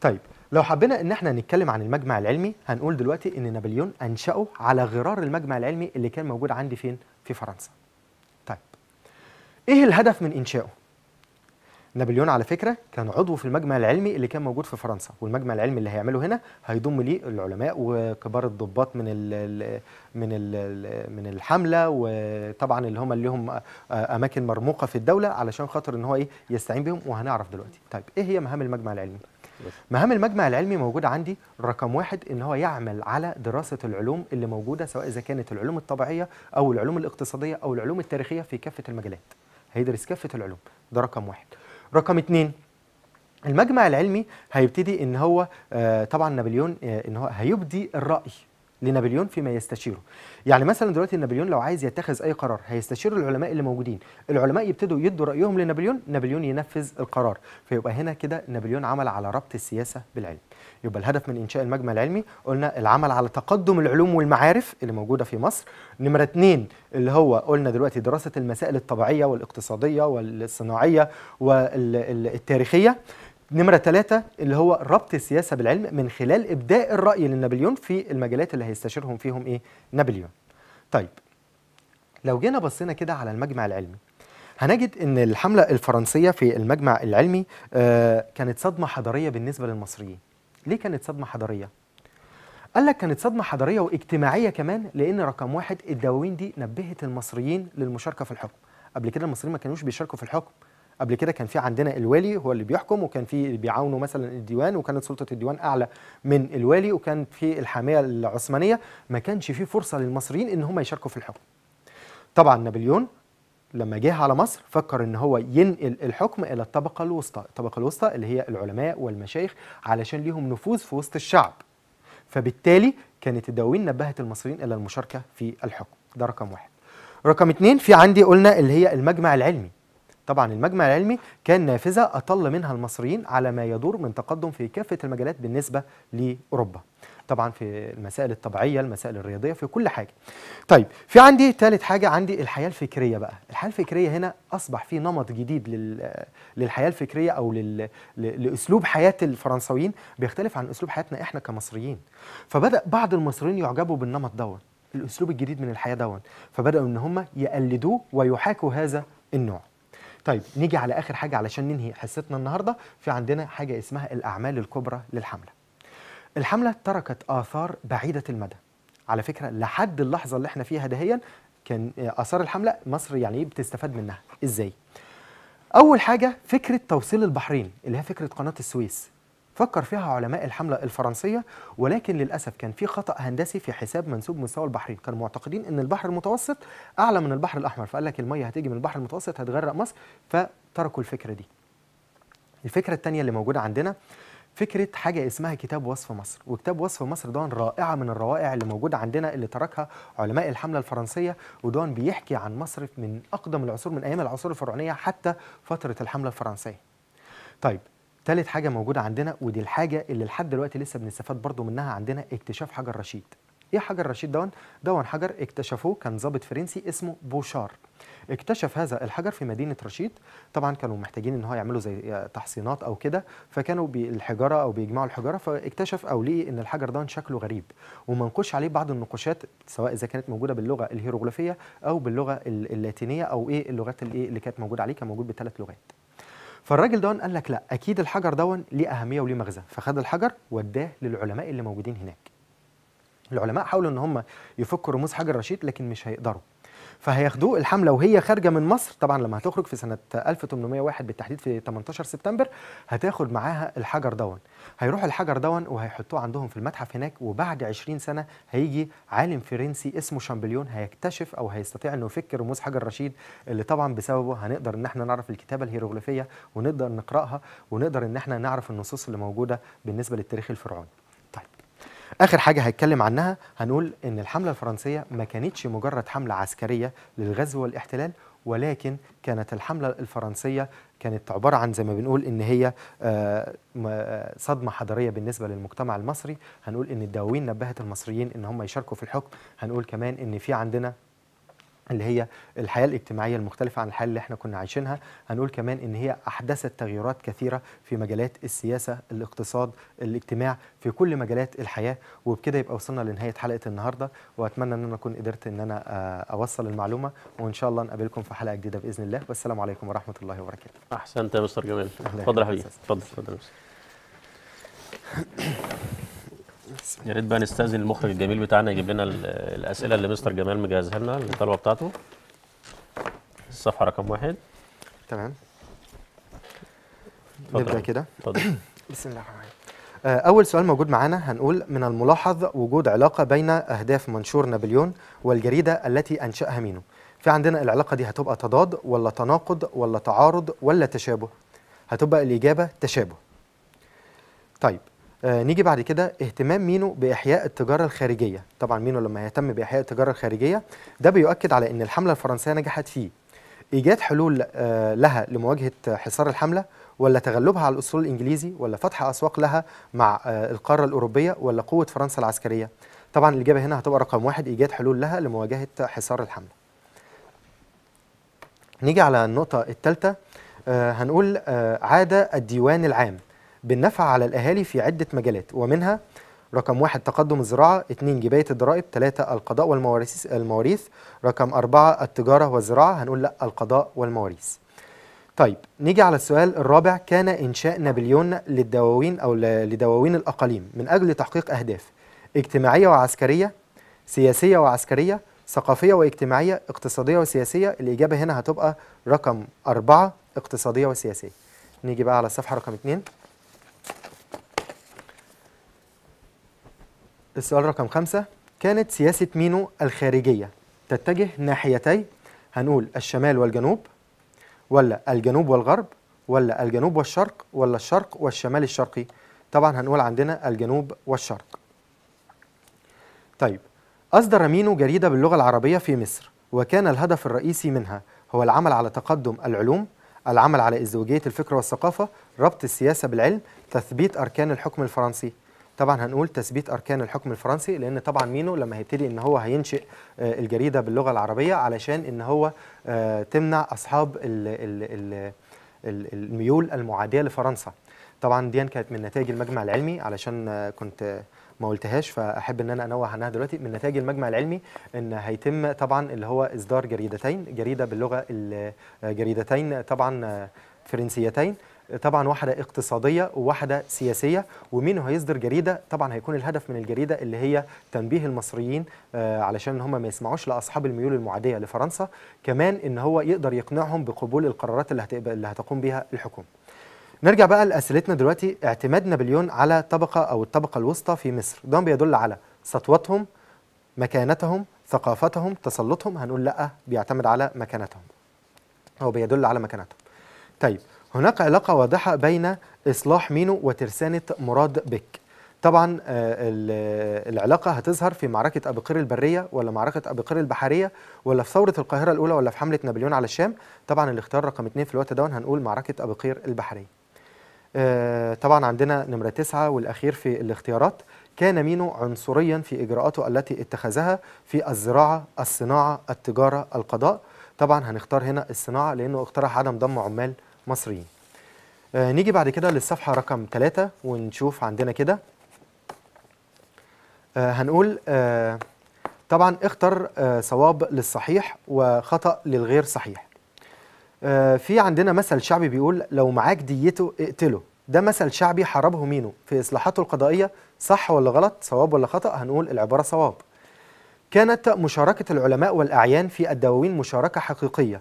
طيب لو حبينا ان احنا نتكلم عن المجمع العلمي هنقول دلوقتي ان نابليون انشاه على غرار المجمع العلمي اللي كان موجود عندي فين في فرنسا. طيب ايه الهدف من انشائه؟ نابليون على فكره كان عضو في المجمع العلمي اللي كان موجود في فرنسا والمجمع العلمي اللي هيعمله هنا هيضم ليه العلماء وكبار الضباط من الـ من الـ من الحمله وطبعا اللي هم اللي هم اماكن مرموقه في الدوله علشان خاطر ان هو ايه يستعين بهم وهنعرف دلوقتي طيب ايه هي مهام المجمع العلمي مهام المجمع العلمي موجودة عندي رقم واحد إن هو يعمل على دراسة العلوم اللي موجودة سواء إذا كانت العلوم الطبيعية أو العلوم الاقتصادية أو العلوم التاريخية في كافة المجالات هيدرس كافة العلوم ده رقم واحد رقم اتنين المجمع العلمي هيبتدي ان هو آه، طبعا نابليون آه، ان هو هيبدي الراي لنابليون فيما يستشيره يعني مثلا دلوقتي نابليون لو عايز يتخذ اي قرار هيستشير العلماء اللي موجودين العلماء يبتدوا يدوا رايهم لنابليون نابليون ينفذ القرار فيبقى هنا كده نابليون عمل على ربط السياسه بالعلم يبقى الهدف من انشاء المجمع العلمي قلنا العمل على تقدم العلوم والمعارف اللي موجوده في مصر نمره اثنين اللي هو قلنا دلوقتي دراسه المسائل الطبيعيه والاقتصاديه والصناعيه والتاريخيه نمرة ثلاثة اللي هو ربط السياسة بالعلم من خلال إبداء الرأي لنابليون في المجالات اللي هيستشيرهم فيهم إيه؟ نابليون. طيب لو جينا بصينا كده على المجمع العلمي هنجد ان الحمله الفرنسيه في المجمع العلمي آه، كانت صدمه حضاريه بالنسبه للمصريين ليه كانت صدمه حضاريه قال لك كانت صدمه حضاريه واجتماعيه كمان لان رقم واحد الدواوين دي نبهت المصريين للمشاركه في الحكم قبل كده المصريين ما كانوش بيشاركوا في الحكم قبل كده كان في عندنا الوالي هو اللي بيحكم وكان في بيعاونه مثلا الديوان وكانت سلطه الديوان اعلى من الوالي وكان في الحاميه العثمانيه ما كانش في فرصه للمصريين ان هم يشاركوا في الحكم طبعا نابليون لما جه على مصر فكر ان هو ينقل الحكم الى الطبقه الوسطى، الطبقه الوسطى اللي هي العلماء والمشايخ علشان ليهم نفوذ في وسط الشعب. فبالتالي كانت الدواوين نبهت المصريين الى المشاركه في الحكم، ده رقم واحد. رقم اتنين في عندي قلنا اللي هي المجمع العلمي. طبعا المجمع العلمي كان نافذه اطل منها المصريين على ما يدور من تقدم في كافه المجالات بالنسبه لاوروبا. طبعا في المسائل الطبيعيه المسائل الرياضيه في كل حاجه طيب في عندي ثالث حاجه عندي الحياه الفكريه بقى الحياه الفكريه هنا اصبح في نمط جديد للحياه الفكريه او لاسلوب حياه الفرنساويين بيختلف عن اسلوب حياتنا احنا كمصريين فبدا بعض المصريين يعجبوا بالنمط دوت الاسلوب الجديد من الحياه دوت فبداوا ان هم يقلدوه ويحاكوا هذا النوع طيب نيجي على اخر حاجه علشان ننهي حصتنا النهارده في عندنا حاجه اسمها الاعمال الكبرى للحمله الحملة تركت آثار بعيدة المدى على فكرة لحد اللحظة اللي احنا فيها دهيا كان آثار الحملة مصر يعني إيه بتستفاد منها إزاي؟ أول حاجة فكرة توصيل البحرين اللي هي فكرة قناة السويس فكر فيها علماء الحملة الفرنسية ولكن للأسف كان في خطأ هندسي في حساب منسوب مستوى البحرين كانوا معتقدين أن البحر المتوسط أعلى من البحر الأحمر فقال لك المية هتيجي من البحر المتوسط هتغرق مصر فتركوا الفكرة دي الفكرة الثانية اللي موجودة عندنا فكره حاجه اسمها كتاب وصف مصر وكتاب وصف مصر ده رائعه من الروائع اللي موجوده عندنا اللي تركها علماء الحمله الفرنسيه ودون بيحكي عن مصر من اقدم العصور من ايام العصور الفرعونيه حتى فتره الحمله الفرنسيه طيب ثالث حاجه موجوده عندنا ودي الحاجه اللي لحد دلوقتي لسه بنستفاد برضو منها عندنا اكتشاف حجر رشيد ايه حجر رشيد دون؟ دون حجر اكتشفوه كان ضابط فرنسي اسمه بوشار اكتشف هذا الحجر في مدينه رشيد طبعا كانوا محتاجين ان هو يعملوا زي تحصينات او كده فكانوا بالحجاره او بيجمعوا الحجاره فاكتشف او لقي ان الحجر ده شكله غريب ومنقوش عليه بعض النقوشات سواء اذا كانت موجوده باللغه الهيروغليفيه او باللغه اللاتينيه او ايه اللغات إيه اللي كانت موجوده عليه كان موجود بثلاث لغات فالراجل دون قال لك لا اكيد الحجر دون ليه اهميه وليه مغزى فخد الحجر وداه للعلماء اللي موجودين هناك العلماء حاولوا ان هم يفكوا رموز حجر رشيد لكن مش هيقدروا فهياخدوه الحمله وهي خارجه من مصر طبعا لما هتخرج في سنه 1801 بالتحديد في 18 سبتمبر هتاخد معاها الحجر دون هيروحوا الحجر دون وهيحطوه عندهم في المتحف هناك وبعد 20 سنه هيجي عالم فرنسي اسمه شامبليون هيكتشف او هيستطيع انه يفك رموز حجر رشيد اللي طبعا بسببه هنقدر ان احنا نعرف الكتابه الهيروغليفيه ونقدر نقراها ونقدر ان احنا نعرف النصوص اللي موجوده بالنسبه للتاريخ الفرعوني اخر حاجه هيتكلم عنها هنقول ان الحمله الفرنسيه ما كانتش مجرد حمله عسكريه للغزو والاحتلال ولكن كانت الحمله الفرنسيه كانت عباره عن زي ما بنقول ان هي آه، آه، صدمه حضاريه بالنسبه للمجتمع المصري هنقول ان الدواوين نبهت المصريين ان هم يشاركوا في الحكم هنقول كمان ان في عندنا اللي هي الحياة الاجتماعية المختلفة عن الحياة اللي احنا كنا عايشينها هنقول كمان ان هي احدثت تغيرات كثيرة في مجالات السياسة الاقتصاد الاجتماع في كل مجالات الحياة وبكده يبقى وصلنا لنهاية حلقة النهاردة واتمنى ان انا اكون قدرت ان انا آه، اوصل المعلومة وان شاء الله نقابلكم في حلقة جديدة باذن الله والسلام عليكم ورحمة الله وبركاته
احسنت يا مستر جمال اتفضل يا حبيبي اتفضل اتفضل يا ريت بقى نستاذن المخرج الجميل بتاعنا يجيب لنا الاسئله اللي مستر جمال مجهزها لنا الطلبه بتاعته الصفحه رقم واحد تمام نبدا كده (coughs) بسم الله الرحمن
الرحيم آه، أول سؤال موجود معانا هنقول من الملاحظ وجود علاقة بين أهداف منشور نابليون والجريدة التي أنشأها مينو في عندنا العلاقة دي هتبقى تضاد ولا تناقض ولا تعارض ولا تشابه هتبقى الإجابة تشابه طيب آه نيجي بعد كده اهتمام مينو باحياء التجاره الخارجيه طبعا مينو لما يهتم باحياء التجاره الخارجيه ده بيؤكد على ان الحمله الفرنسيه نجحت فيه ايجاد حلول آه لها لمواجهه حصار الحمله ولا تغلبها على الاسطول الانجليزي ولا فتح اسواق لها مع آه القاره الاوروبيه ولا قوه فرنسا العسكريه طبعا الاجابه هنا هتبقى رقم واحد ايجاد حلول لها لمواجهه حصار الحمله نيجي على النقطه الثالثه آه، هنقول آه، عاد الديوان العام بالنفع على الأهالي في عدة مجالات ومنها رقم واحد تقدم الزراعة اثنين جباية الضرائب ثلاثة القضاء والمواريث المواريث رقم أربعة التجارة والزراعة هنقول لا القضاء والمواريث طيب نيجي على السؤال الرابع كان إنشاء نابليون للدواوين أو لدواوين الأقاليم من أجل تحقيق أهداف اجتماعية وعسكرية سياسية وعسكرية ثقافية واجتماعية اقتصادية وسياسية الإجابة هنا هتبقى رقم أربعة اقتصادية وسياسية نيجي بقى على الصفحة رقم اتنين السؤال رقم خمسة كانت سياسة مينو الخارجية تتجه ناحيتي هنقول الشمال والجنوب ولا الجنوب والغرب ولا الجنوب والشرق ولا الشرق والشمال الشرقي طبعا هنقول عندنا الجنوب والشرق طيب أصدر مينو جريدة باللغة العربية في مصر وكان الهدف الرئيسي منها هو العمل على تقدم العلوم العمل على ازدواجية الفكر والثقافة ربط السياسة بالعلم تثبيت أركان الحكم الفرنسي طبعا هنقول تثبيت اركان الحكم الفرنسي لان طبعا مينو لما هيبتدي ان هو هينشئ آه، الجريده باللغه العربيه علشان ان هو آه، تمنع اصحاب الميول المعاديه لفرنسا طبعا دي كانت من نتائج المجمع العلمي علشان كنت ما قلتهاش فاحب ان انا انوه عنها دلوقتي من نتائج المجمع العلمي ان هيتم طبعا اللي هو اصدار جريدتين جريده باللغه جريدتين طبعا فرنسيتين طبعا واحده اقتصاديه وواحده سياسيه ومين هيصدر جريده طبعا هيكون الهدف من الجريده اللي هي تنبيه المصريين آه، علشان ان هم ما يسمعوش لاصحاب الميول المعاديه لفرنسا كمان ان هو يقدر يقنعهم بقبول القرارات اللي, اللي هتقوم بها الحكومه نرجع بقى لاسئلتنا دلوقتي اعتماد نابليون على طبقه او الطبقه الوسطى في مصر ده بيدل على سطوتهم مكانتهم ثقافتهم تسلطهم هنقول لا بيعتمد على مكانتهم او بيدل على مكانتهم طيب هناك علاقة واضحة بين إصلاح مينو وترسانة مراد بك طبعا آه، العلاقة هتظهر في معركة أبي قير البرية ولا معركة أبي قير البحرية ولا في ثورة القاهرة الأولى ولا في حملة نابليون على الشام طبعا الاختيار رقم 2 في الوقت ده هنقول معركة أبي قير البحرية آه، طبعا عندنا نمرة تسعة والأخير في الاختيارات كان مينو عنصريا في إجراءاته التي اتخذها في الزراعة الصناعة التجارة القضاء طبعا هنختار هنا الصناعة لأنه اقترح عدم ضم عمال مصريين آه نيجي بعد كده للصفحة رقم 3 ونشوف عندنا كده آه هنقول آه طبعا اختر آه صواب للصحيح وخطأ للغير صحيح آه في عندنا مثل شعبي بيقول لو معاك ديته اقتله ده مثل شعبي حربه مينو في إصلاحاته القضائية صح ولا غلط صواب ولا خطأ هنقول العبارة صواب كانت مشاركة العلماء والأعيان في الدواوين مشاركة حقيقية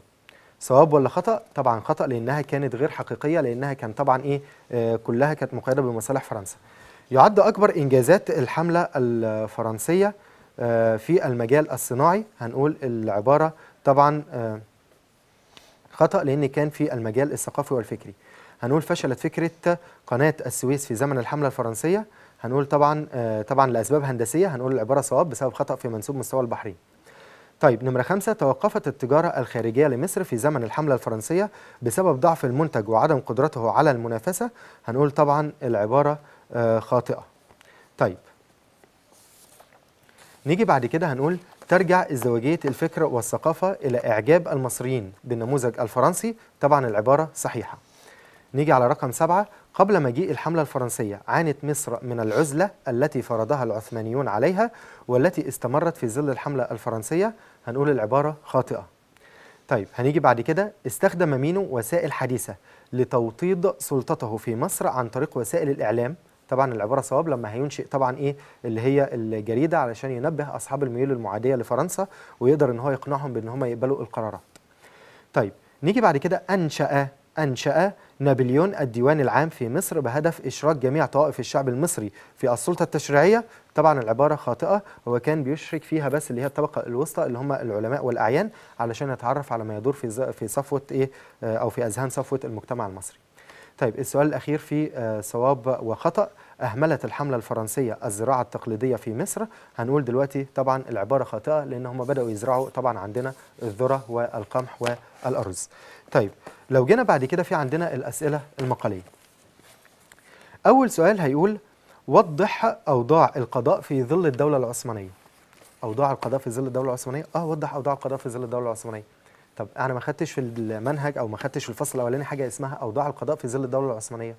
صواب ولا خطا طبعا خطا لانها كانت غير حقيقيه لانها كان طبعا ايه آه، كلها كانت مقيده بمصالح فرنسا يعد اكبر انجازات الحمله الفرنسيه آه، في المجال الصناعي هنقول العباره طبعا آه، خطا لان كان في المجال الثقافي والفكري هنقول فشلت فكره قناه السويس في زمن الحمله الفرنسيه هنقول طبعا طبعا لاسباب هندسيه هنقول العباره صواب بسبب خطا في منسوب مستوى البحرين طيب نمرة خمسة توقفت التجارة الخارجية لمصر في زمن الحملة الفرنسية بسبب ضعف المنتج وعدم قدرته على المنافسة هنقول طبعا العبارة آه، خاطئة طيب نيجي بعد كده هنقول ترجع ازدواجية الفكر والثقافة إلى إعجاب المصريين بالنموذج الفرنسي طبعا العبارة صحيحة نيجي على رقم سبعة قبل مجيء الحملة الفرنسية عانت مصر من العزلة التي فرضها العثمانيون عليها والتي استمرت في ظل الحملة الفرنسية هنقول العبارة خاطئة طيب هنيجي بعد كده استخدم مينو وسائل حديثة لتوطيد سلطته في مصر عن طريق وسائل الإعلام طبعا العبارة صواب لما هينشئ طبعا إيه اللي هي الجريدة علشان ينبه أصحاب الميول المعادية لفرنسا ويقدر إن هو يقنعهم بإن هم يقبلوا القرارات طيب نيجي بعد كده أنشأ أنشأ نابليون الديوان العام في مصر بهدف إشراك جميع طوائف الشعب المصري في السلطة التشريعية طبعا العباره خاطئه هو كان بيشرك فيها بس اللي هي الطبقه الوسطى اللي هم العلماء والاعيان علشان يتعرف على ما يدور في في صفوه ايه آه، او في اذهان صفوه المجتمع المصري طيب السؤال الاخير في آه، صواب وخطا اهملت الحمله الفرنسيه الزراعه التقليديه في مصر هنقول دلوقتي طبعا العباره خاطئه لان هم بداوا يزرعوا طبعا عندنا الذره والقمح والارز طيب لو جينا بعد كده في عندنا الاسئله المقاليه اول سؤال هيقول وضح أوضاع القضاء في ظل الدولة العثمانية أوضاع القضاء في ظل الدولة العثمانية أه وضح أوضاع القضاء في ظل الدولة العثمانية طب أنا ما خدتش في المنهج أو ما خدتش في الفصل الأولاني حاجة اسمها أوضاع القضاء في ظل الدولة العثمانية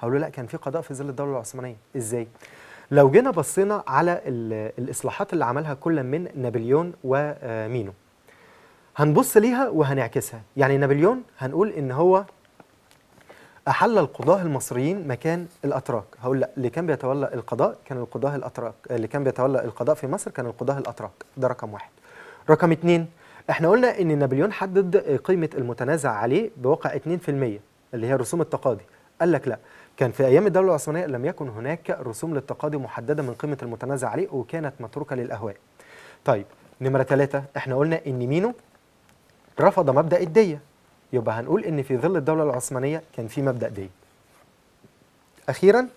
هقول له لا كان في قضاء في ظل الدولة العثمانية إزاي؟ لو جينا بصينا على الإصلاحات اللي عملها كل من نابليون ومينو آه، هنبص ليها وهنعكسها يعني نابليون هنقول إن هو احل القضاه المصريين مكان الاتراك هقول لا اللي كان بيتولى القضاء كان القضاه الاتراك آه، اللي كان بيتولى القضاء في مصر كان القضاه الاتراك ده رقم واحد رقم اتنين احنا قلنا ان نابليون حدد قيمه المتنازع عليه بواقع 2% اللي هي رسوم التقاضي قال لك لا كان في ايام الدوله العثمانيه لم يكن هناك رسوم للتقاضي محدده من قيمه المتنازع عليه وكانت متروكه للاهواء طيب نمره ثلاثة احنا قلنا ان مينو رفض مبدا الديه يبقى هنقول ان في ظل الدوله العثمانيه كان في مبدا دي اخيرا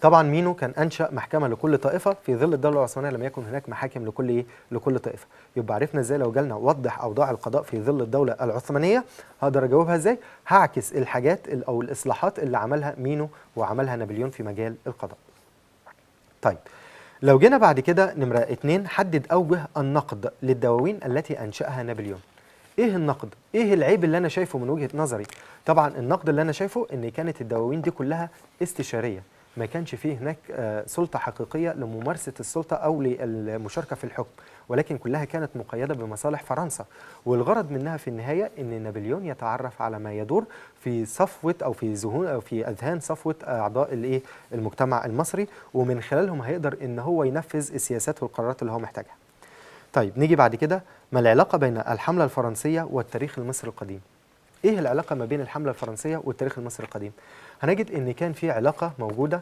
طبعا مينو كان انشا محكمه لكل طائفه في ظل الدوله العثمانيه لم يكن هناك محاكم لكل ايه لكل طائفه يبقى عرفنا ازاي لو جالنا وضح اوضاع القضاء في ظل الدوله العثمانيه هقدر اجاوبها ازاي هعكس الحاجات او الاصلاحات اللي عملها مينو وعملها نابليون في مجال القضاء طيب لو جينا بعد كده نمرة اتنين حدد أوجه النقد للدواوين التي أنشأها نابليون ايه النقد ايه العيب اللي انا شايفه من وجهه نظري طبعا النقد اللي انا شايفه ان كانت الدواوين دي كلها استشاريه ما كانش فيه هناك آه، سلطه حقيقيه لممارسه السلطه او للمشاركه في الحكم ولكن كلها كانت مقيده بمصالح فرنسا والغرض منها في النهايه ان نابليون يتعرف على ما يدور في صفوه او في ذهون او في اذهان صفوه آه، اعضاء الايه المجتمع المصري ومن خلالهم هيقدر ان هو ينفذ السياسات والقرارات اللي هو محتاجها طيب نيجي بعد كده ما العلاقة بين الحملة الفرنسية والتاريخ المصري القديم ايه العلاقة ما بين الحملة الفرنسية والتاريخ المصري القديم هنجد ان كان في علاقة موجودة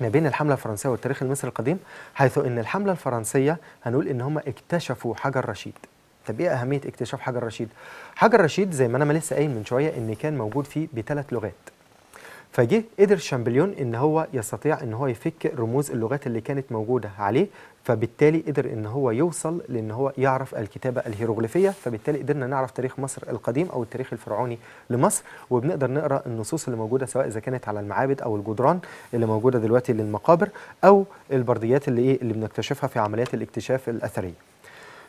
ما بين الحملة الفرنسية والتاريخ المصري القديم حيث ان الحملة الفرنسية هنقول ان هم اكتشفوا حجر رشيد طب ايه اهمية اكتشاف حجر رشيد حجر رشيد زي ما انا ما لسه قايل من شوية ان كان موجود فيه بثلاث لغات فجه قدر شامبليون ان هو يستطيع ان هو يفك رموز اللغات اللي كانت موجوده عليه فبالتالي قدر ان هو يوصل لان هو يعرف الكتابه الهيروغليفيه فبالتالي قدرنا نعرف تاريخ مصر القديم او التاريخ الفرعوني لمصر وبنقدر نقرا النصوص اللي موجوده سواء اذا كانت على المعابد او الجدران اللي موجوده دلوقتي للمقابر او البرديات اللي ايه اللي بنكتشفها في عمليات الاكتشاف الاثريه.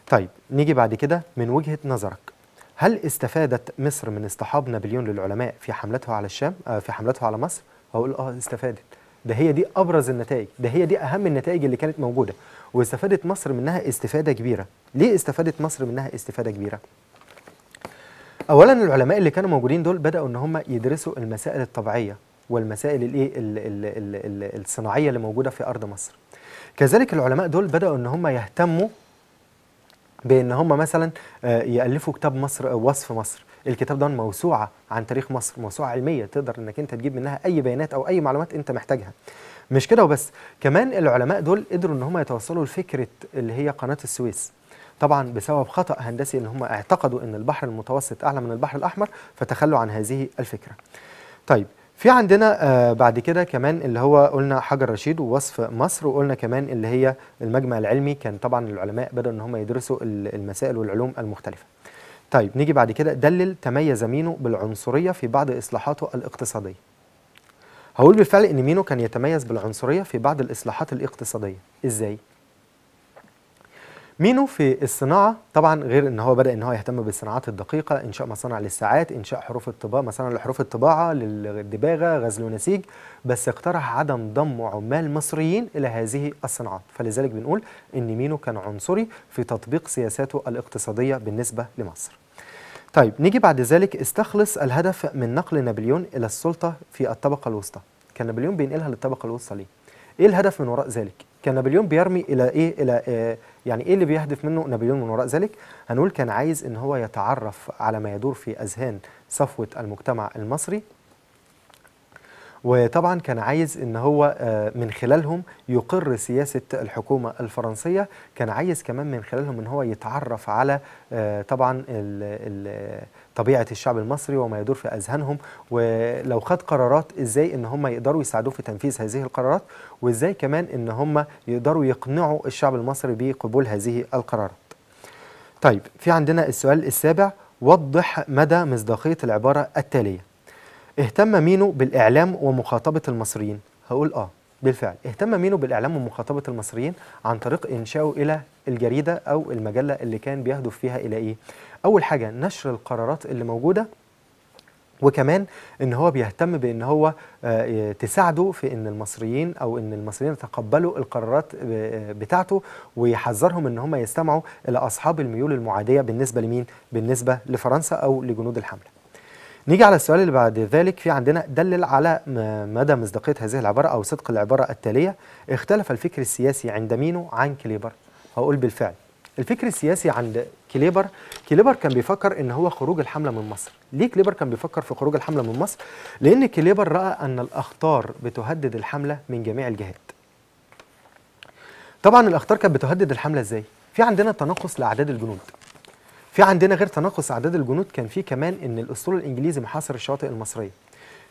طيب نيجي بعد كده من وجهه نظرك هل استفادت مصر من اصطحاب نابليون للعلماء في حملته على الشام آه، في حملته على مصر؟ هقول اه استفادت ده هي دي ابرز النتائج ده هي دي اهم النتائج اللي كانت موجوده واستفادت مصر منها استفاده كبيره ليه استفادت مصر منها استفاده كبيره اولا العلماء اللي كانوا موجودين دول بداوا ان هم يدرسوا المسائل الطبيعيه والمسائل الايه الصناعيه اللي موجوده في ارض مصر كذلك العلماء دول بداوا ان هم يهتموا بان هم مثلا آه، يالفوا كتاب مصر آه، وصف مصر الكتاب ده موسوعه عن تاريخ مصر موسوعه علميه تقدر انك انت تجيب منها اي بيانات او اي معلومات انت محتاجها مش كده وبس كمان العلماء دول قدروا ان هم يتوصلوا لفكره اللي هي قناه السويس طبعا بسبب خطا هندسي ان هم اعتقدوا ان البحر المتوسط اعلى من البحر الاحمر فتخلوا عن هذه الفكره طيب في عندنا آه بعد كده كمان اللي هو قلنا حجر رشيد ووصف مصر وقلنا كمان اللي هي المجمع العلمي كان طبعا العلماء بدأوا ان هم يدرسوا المسائل والعلوم المختلفه طيب نيجي بعد كده دلل تميز مينو بالعنصرية في بعض إصلاحاته الاقتصادية هقول بالفعل إن مينو كان يتميز بالعنصرية في بعض الإصلاحات الاقتصادية إزاي؟ مينو في الصناعة طبعا غير ان هو بدأ ان هو يهتم بالصناعات الدقيقة انشاء مصانع للساعات انشاء حروف الطباعة مصانع لحروف الطباعة للدباغة غزل ونسيج بس اقترح عدم ضم عمال مصريين الى هذه الصناعات فلذلك بنقول ان مينو كان عنصري في تطبيق سياساته الاقتصادية بالنسبة لمصر طيب نيجي بعد ذلك استخلص الهدف من نقل نابليون إلى السلطة في الطبقة الوسطى كان نابليون بينقلها للطبقة الوسطى ليه؟ إيه الهدف من وراء ذلك؟ كان نابليون بيرمي إلى إيه إلى إيه يعني إيه اللي بيهدف منه نابليون من وراء ذلك؟ هنقول كان عايز إن هو يتعرف على ما يدور في أذهان صفوة المجتمع المصري وطبعا كان عايز ان هو آه، من خلالهم يقر سياسه الحكومه الفرنسيه كان عايز كمان من خلالهم ان هو يتعرف على آه، طبعا طبيعه الشعب المصري وما يدور في اذهانهم ولو خد قرارات ازاي ان هم يقدروا يساعدوه في تنفيذ هذه القرارات وازاي كمان ان هم يقدروا يقنعوا الشعب المصري بقبول هذه القرارات طيب في عندنا السؤال السابع وضح مدى مصداقيه العباره التاليه اهتم مينو بالإعلام ومخاطبة المصريين هقول آه بالفعل اهتم مينو بالإعلام ومخاطبة المصريين عن طريق إنشاؤه إلى الجريدة أو المجلة اللي كان بيهدف فيها إلى إيه أول حاجة نشر القرارات اللي موجودة وكمان ان هو بيهتم بان هو آه، تساعده في ان المصريين او ان المصريين يتقبلوا القرارات بتاعته ويحذرهم ان هم يستمعوا الى اصحاب الميول المعاديه بالنسبه لمين؟ بالنسبه لفرنسا او لجنود الحمله. نيجي على السؤال اللي بعد ذلك في عندنا دلل على مدى مصداقية هذه العبارة أو صدق العبارة التالية اختلف الفكر السياسي عند مينو عن كليبر هقول بالفعل الفكر السياسي عند كليبر كليبر كان بيفكر ان هو خروج الحمله من مصر ليه كليبر كان بيفكر في خروج الحمله من مصر لان كليبر راى ان الاخطار بتهدد الحمله من جميع الجهات طبعا الاخطار كانت بتهدد الحمله ازاي في عندنا تناقص لاعداد الجنود في عندنا غير تناقص اعداد الجنود كان في كمان ان الاسطول الانجليزي محاصر الشواطئ المصريه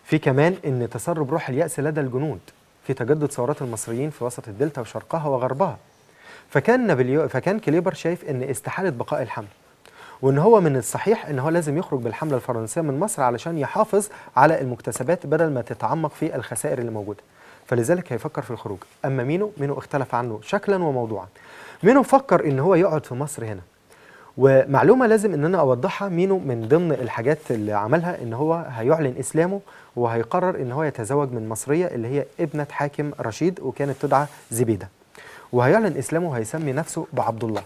في كمان ان تسرب روح الياس لدى الجنود في تجدد ثورات المصريين في وسط الدلتا وشرقها وغربها فكان نابليو فكان كليبر شايف ان استحاله بقاء الحمله وان هو من الصحيح ان هو لازم يخرج بالحمله الفرنسيه من مصر علشان يحافظ على المكتسبات بدل ما تتعمق في الخسائر اللي موجوده فلذلك هيفكر في الخروج اما مينو مينو اختلف عنه شكلا وموضوعا مينو فكر ان هو يقعد في مصر هنا ومعلومه لازم ان انا اوضحها مينو من ضمن الحاجات اللي عملها ان هو هيعلن اسلامه وهيقرر ان هو يتزوج من مصريه اللي هي ابنه حاكم رشيد وكانت تدعى زبيده وهيعلن اسلامه وهيسمي نفسه بعبد الله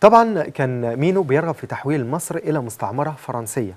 طبعا كان مينو بيرغب في تحويل مصر الى مستعمره فرنسيه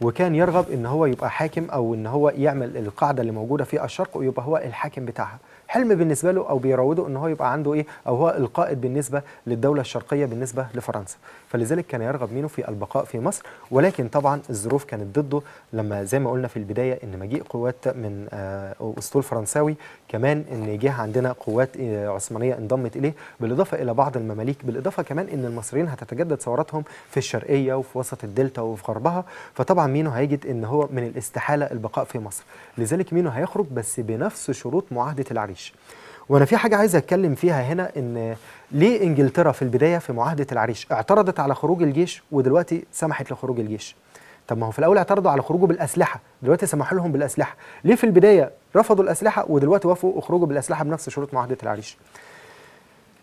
وكان يرغب ان هو يبقى حاكم او ان هو يعمل القاعده اللي موجوده في الشرق ويبقى هو الحاكم بتاعها حلم بالنسبه له او بيروده ان هو يبقى عنده ايه او هو القائد بالنسبه للدوله الشرقيه بالنسبه لفرنسا فلذلك كان يرغب مينو في البقاء في مصر ولكن طبعا الظروف كانت ضده لما زي ما قلنا في البدايه ان مجيء قوات من آه، اسطول فرنساوي كمان ان جه عندنا قوات آه، عثمانيه انضمت اليه بالاضافه الى بعض المماليك بالاضافه كمان ان المصريين هتتجدد ثوراتهم في الشرقيه وفي وسط الدلتا وفي غربها فطبعا مينو هيجد ان هو من الاستحاله البقاء في مصر لذلك مينو هيخرج بس بنفس شروط معاهده العريش وانا في حاجه عايز اتكلم فيها هنا ان ليه انجلترا في البدايه في معاهده العريش اعترضت على خروج الجيش ودلوقتي سمحت لخروج الجيش طب ما هو في الاول اعترضوا على خروجه بالاسلحه دلوقتي سمحوا لهم بالاسلحه ليه في البدايه رفضوا الاسلحه ودلوقتي وافقوا اخرجوا بالاسلحه بنفس شروط معاهده العريش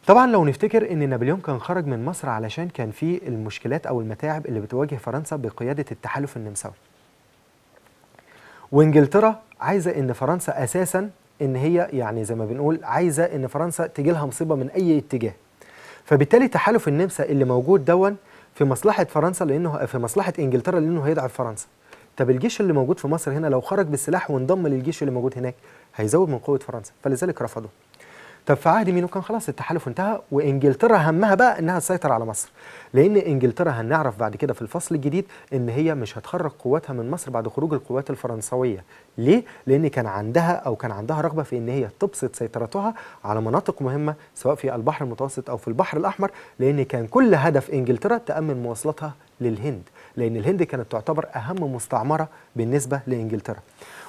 طبعا لو نفتكر ان نابليون كان خرج من مصر علشان كان في المشكلات او المتاعب اللي بتواجه فرنسا بقياده التحالف النمساوي وانجلترا عايزه ان فرنسا اساسا ان هي يعني زي ما بنقول عايزه ان فرنسا تجي لها مصيبه من اي اتجاه فبالتالي تحالف النمسا اللي موجود دون في مصلحه فرنسا لانه في مصلحه انجلترا لانه هيضعف فرنسا طب الجيش اللي موجود في مصر هنا لو خرج بالسلاح وانضم للجيش اللي موجود هناك هيزود من قوه فرنسا فلذلك رفضوا طب في عهد مينو كان خلاص التحالف انتهى وانجلترا همها بقى انها تسيطر على مصر لان انجلترا هنعرف بعد كده في الفصل الجديد ان هي مش هتخرج قواتها من مصر بعد خروج القوات الفرنسويه ليه لان كان عندها او كان عندها رغبه في ان هي تبسط سيطرتها على مناطق مهمه سواء في البحر المتوسط او في البحر الاحمر لان كان كل هدف انجلترا تامن مواصلاتها للهند لأن الهند كانت تعتبر أهم مستعمرة بالنسبة لإنجلترا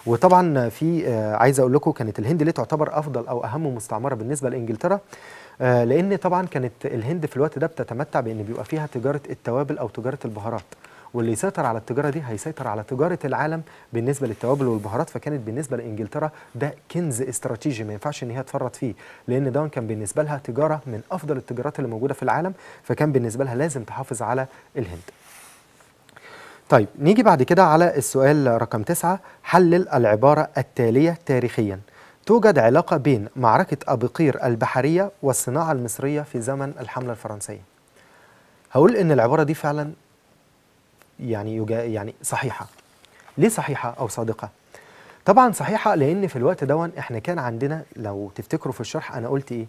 وطبعا في آه، عايز أقول لكم كانت الهند ليه تعتبر أفضل أو أهم مستعمرة بالنسبة لإنجلترا آه، لأن طبعا كانت الهند في الوقت ده بتتمتع بأن بيبقى فيها تجارة التوابل أو تجارة البهارات واللي يسيطر على التجاره دي هيسيطر على تجاره العالم بالنسبه للتوابل والبهارات فكانت بالنسبه لانجلترا ده كنز استراتيجي ما ينفعش ان هي تفرط فيه لان ده كان بالنسبه لها تجاره من افضل التجارات اللي موجوده في العالم فكان بالنسبه لها لازم تحافظ على الهند طيب نيجي بعد كده على السؤال رقم تسعة حلل العبارة التالية تاريخيا توجد علاقة بين معركة أبقير البحرية والصناعة المصرية في زمن الحملة الفرنسية هقول إن العبارة دي فعلا يعني يجا يعني صحيحة ليه صحيحة أو صادقة؟ طبعا صحيحة لأن في الوقت دون إحنا كان عندنا لو تفتكروا في الشرح أنا قلت إيه؟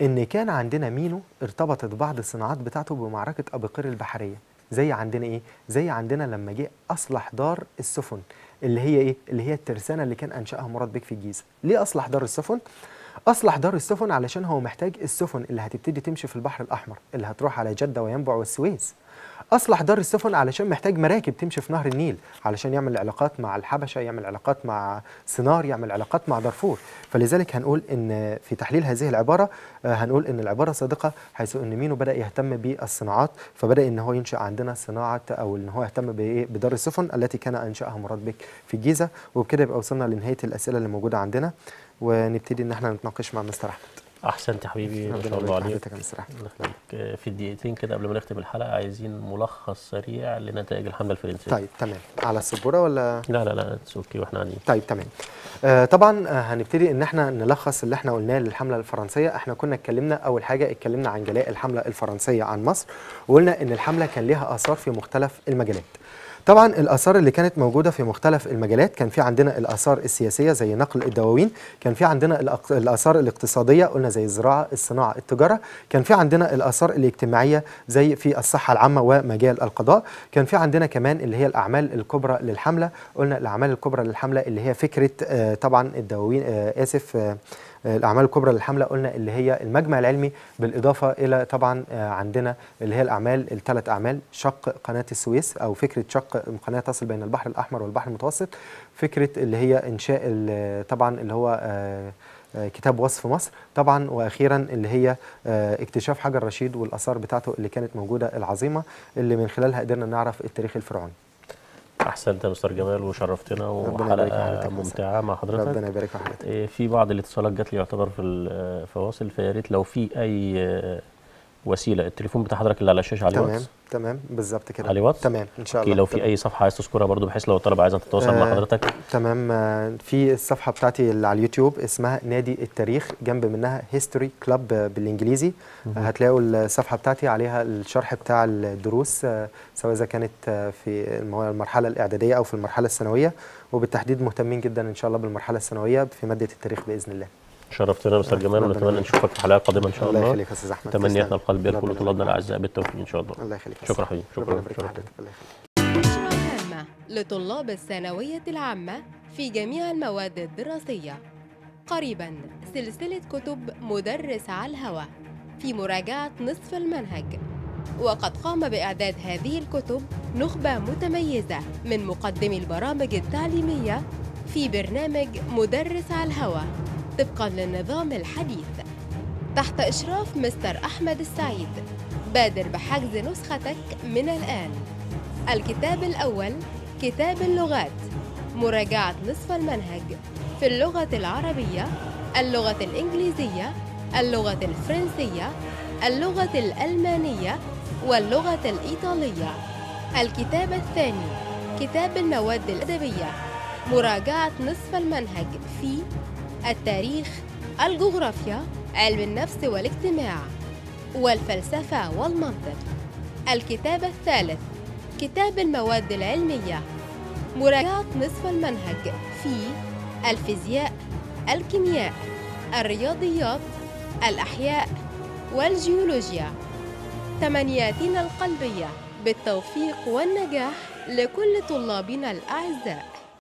إن كان عندنا مينو ارتبطت بعض الصناعات بتاعته بمعركة أبقير البحرية زي عندنا ايه زي عندنا لما جه اصلح دار السفن اللي هي ايه اللي هي الترسانه اللي كان انشاها مراد بك في الجيزه ليه اصلح دار السفن اصلح دار السفن علشان هو محتاج السفن اللي هتبتدي تمشي في البحر الاحمر اللي هتروح على جده وينبع والسويس اصلح دار السفن علشان محتاج مراكب تمشي في نهر النيل علشان يعمل علاقات مع الحبشه يعمل علاقات مع سنار يعمل علاقات مع دارفور فلذلك هنقول ان في تحليل هذه العباره آه، هنقول ان العباره صادقه حيث ان مينو بدا يهتم بالصناعات فبدا ان هو ينشا عندنا صناعه او ان هو يهتم بدار السفن التي كان انشاها مراد بك في الجيزه وبكده يبقى وصلنا لنهايه الاسئله اللي موجوده عندنا ونبتدي ان احنا نتناقش مع مستر احمد
احسنت يا حبيبي ما شاء الله عليك في الدقيقتين كده قبل ما نختم الحلقه عايزين ملخص سريع لنتائج الحمله الفرنسيه طيب تمام على السبوره ولا لا لا لا اتس اوكي واحنا قاعدين طيب تمام
آه طبعا آه، هنبتدي ان احنا نلخص اللي احنا قلناه للحمله الفرنسيه احنا كنا اتكلمنا اول حاجه اتكلمنا عن جلاء الحمله الفرنسيه عن مصر وقلنا ان الحمله كان ليها اثار في مختلف المجالات طبعا الاثار اللي كانت موجوده في مختلف المجالات كان في عندنا الاثار السياسيه زي نقل الدواوين كان في عندنا الاثار الاقتصاديه قلنا زي الزراعه الصناعه التجاره كان في عندنا الاثار الاجتماعيه زي في الصحه العامه ومجال القضاء كان في عندنا كمان اللي هي الاعمال الكبرى للحمله قلنا الاعمال الكبرى للحمله اللي هي فكره آه، طبعا الدواوين آه، اسف آه، الاعمال الكبرى للحمله قلنا اللي هي المجمع العلمي بالاضافه الى طبعا آه، عندنا اللي هي الاعمال الثلاث اعمال شق قناه السويس او فكره شق قناه تصل بين البحر الاحمر والبحر المتوسط فكره اللي هي انشاء طبعا اللي هو آه، آه، كتاب وصف مصر طبعا واخيرا اللي هي اكتشاف حجر رشيد والاثار بتاعته اللي كانت موجوده العظيمه اللي من خلالها قدرنا نعرف التاريخ الفرعوني
احسنت يا مستر جمال وشرفتنا وحلقه ممتعه مع حضرتك ربنا يبارك في حضرتك إيه، في بعض الاتصالات جات لي يعتبر في الفواصل فيا ريت لو في اي وسيله التليفون بتاع حضرتك اللي على الشاشه عليه تمام واتس.
تمام بالظبط كده علي واتس تمام ان شاء الله لو في
اي صفحه عايز تذكرها برضو بحيث لو الطلبه عايزه تتواصل آه مع حضرتك
تمام آه، في الصفحه بتاعتي اللي على اليوتيوب اسمها نادي التاريخ جنب منها هيستوري كلاب بالانجليزي هتلاقوا الصفحه بتاعتي عليها الشرح بتاع الدروس آه، سواء اذا كانت آه، في المرحله الاعداديه او في المرحله الثانويه وبالتحديد مهتمين جدا ان شاء الله بالمرحله الثانويه في ماده التاريخ باذن الله
شرفتنا استاذ جمال ونتمنى نشوفك في حلقات قادمه ان شاء الله الله يخليك يا استاذ احمد تمنياتنا القلبيه لكل طلابنا الاعزاء بالتوفيق ان شاء الله الله يخليك شكرا حبيبي شكرا شكرا الله
يخليك لطلاب الثانويه العامه في جميع المواد الدراسيه قريبا سلسله كتب مدرس على الهوى في مراجعه نصف المنهج وقد قام باعداد هذه الكتب نخبه متميزه من مقدمي البرامج التعليميه في برنامج مدرس على الهوى طبقا للنظام الحديث تحت إشراف مستر أحمد السعيد بادر بحجز نسختك من الآن الكتاب الأول كتاب اللغات مراجعة نصف المنهج في اللغة العربية اللغة الإنجليزية اللغة الفرنسية اللغة الألمانية واللغة الإيطالية الكتاب الثاني كتاب المواد الأدبية مراجعة نصف المنهج في التاريخ الجغرافيا علم النفس والاجتماع والفلسفة والمنطق الكتاب الثالث كتاب المواد العلمية مراجعة نصف المنهج في الفيزياء الكيمياء الرياضيات الأحياء والجيولوجيا تمنياتنا القلبية بالتوفيق والنجاح لكل طلابنا الأعزاء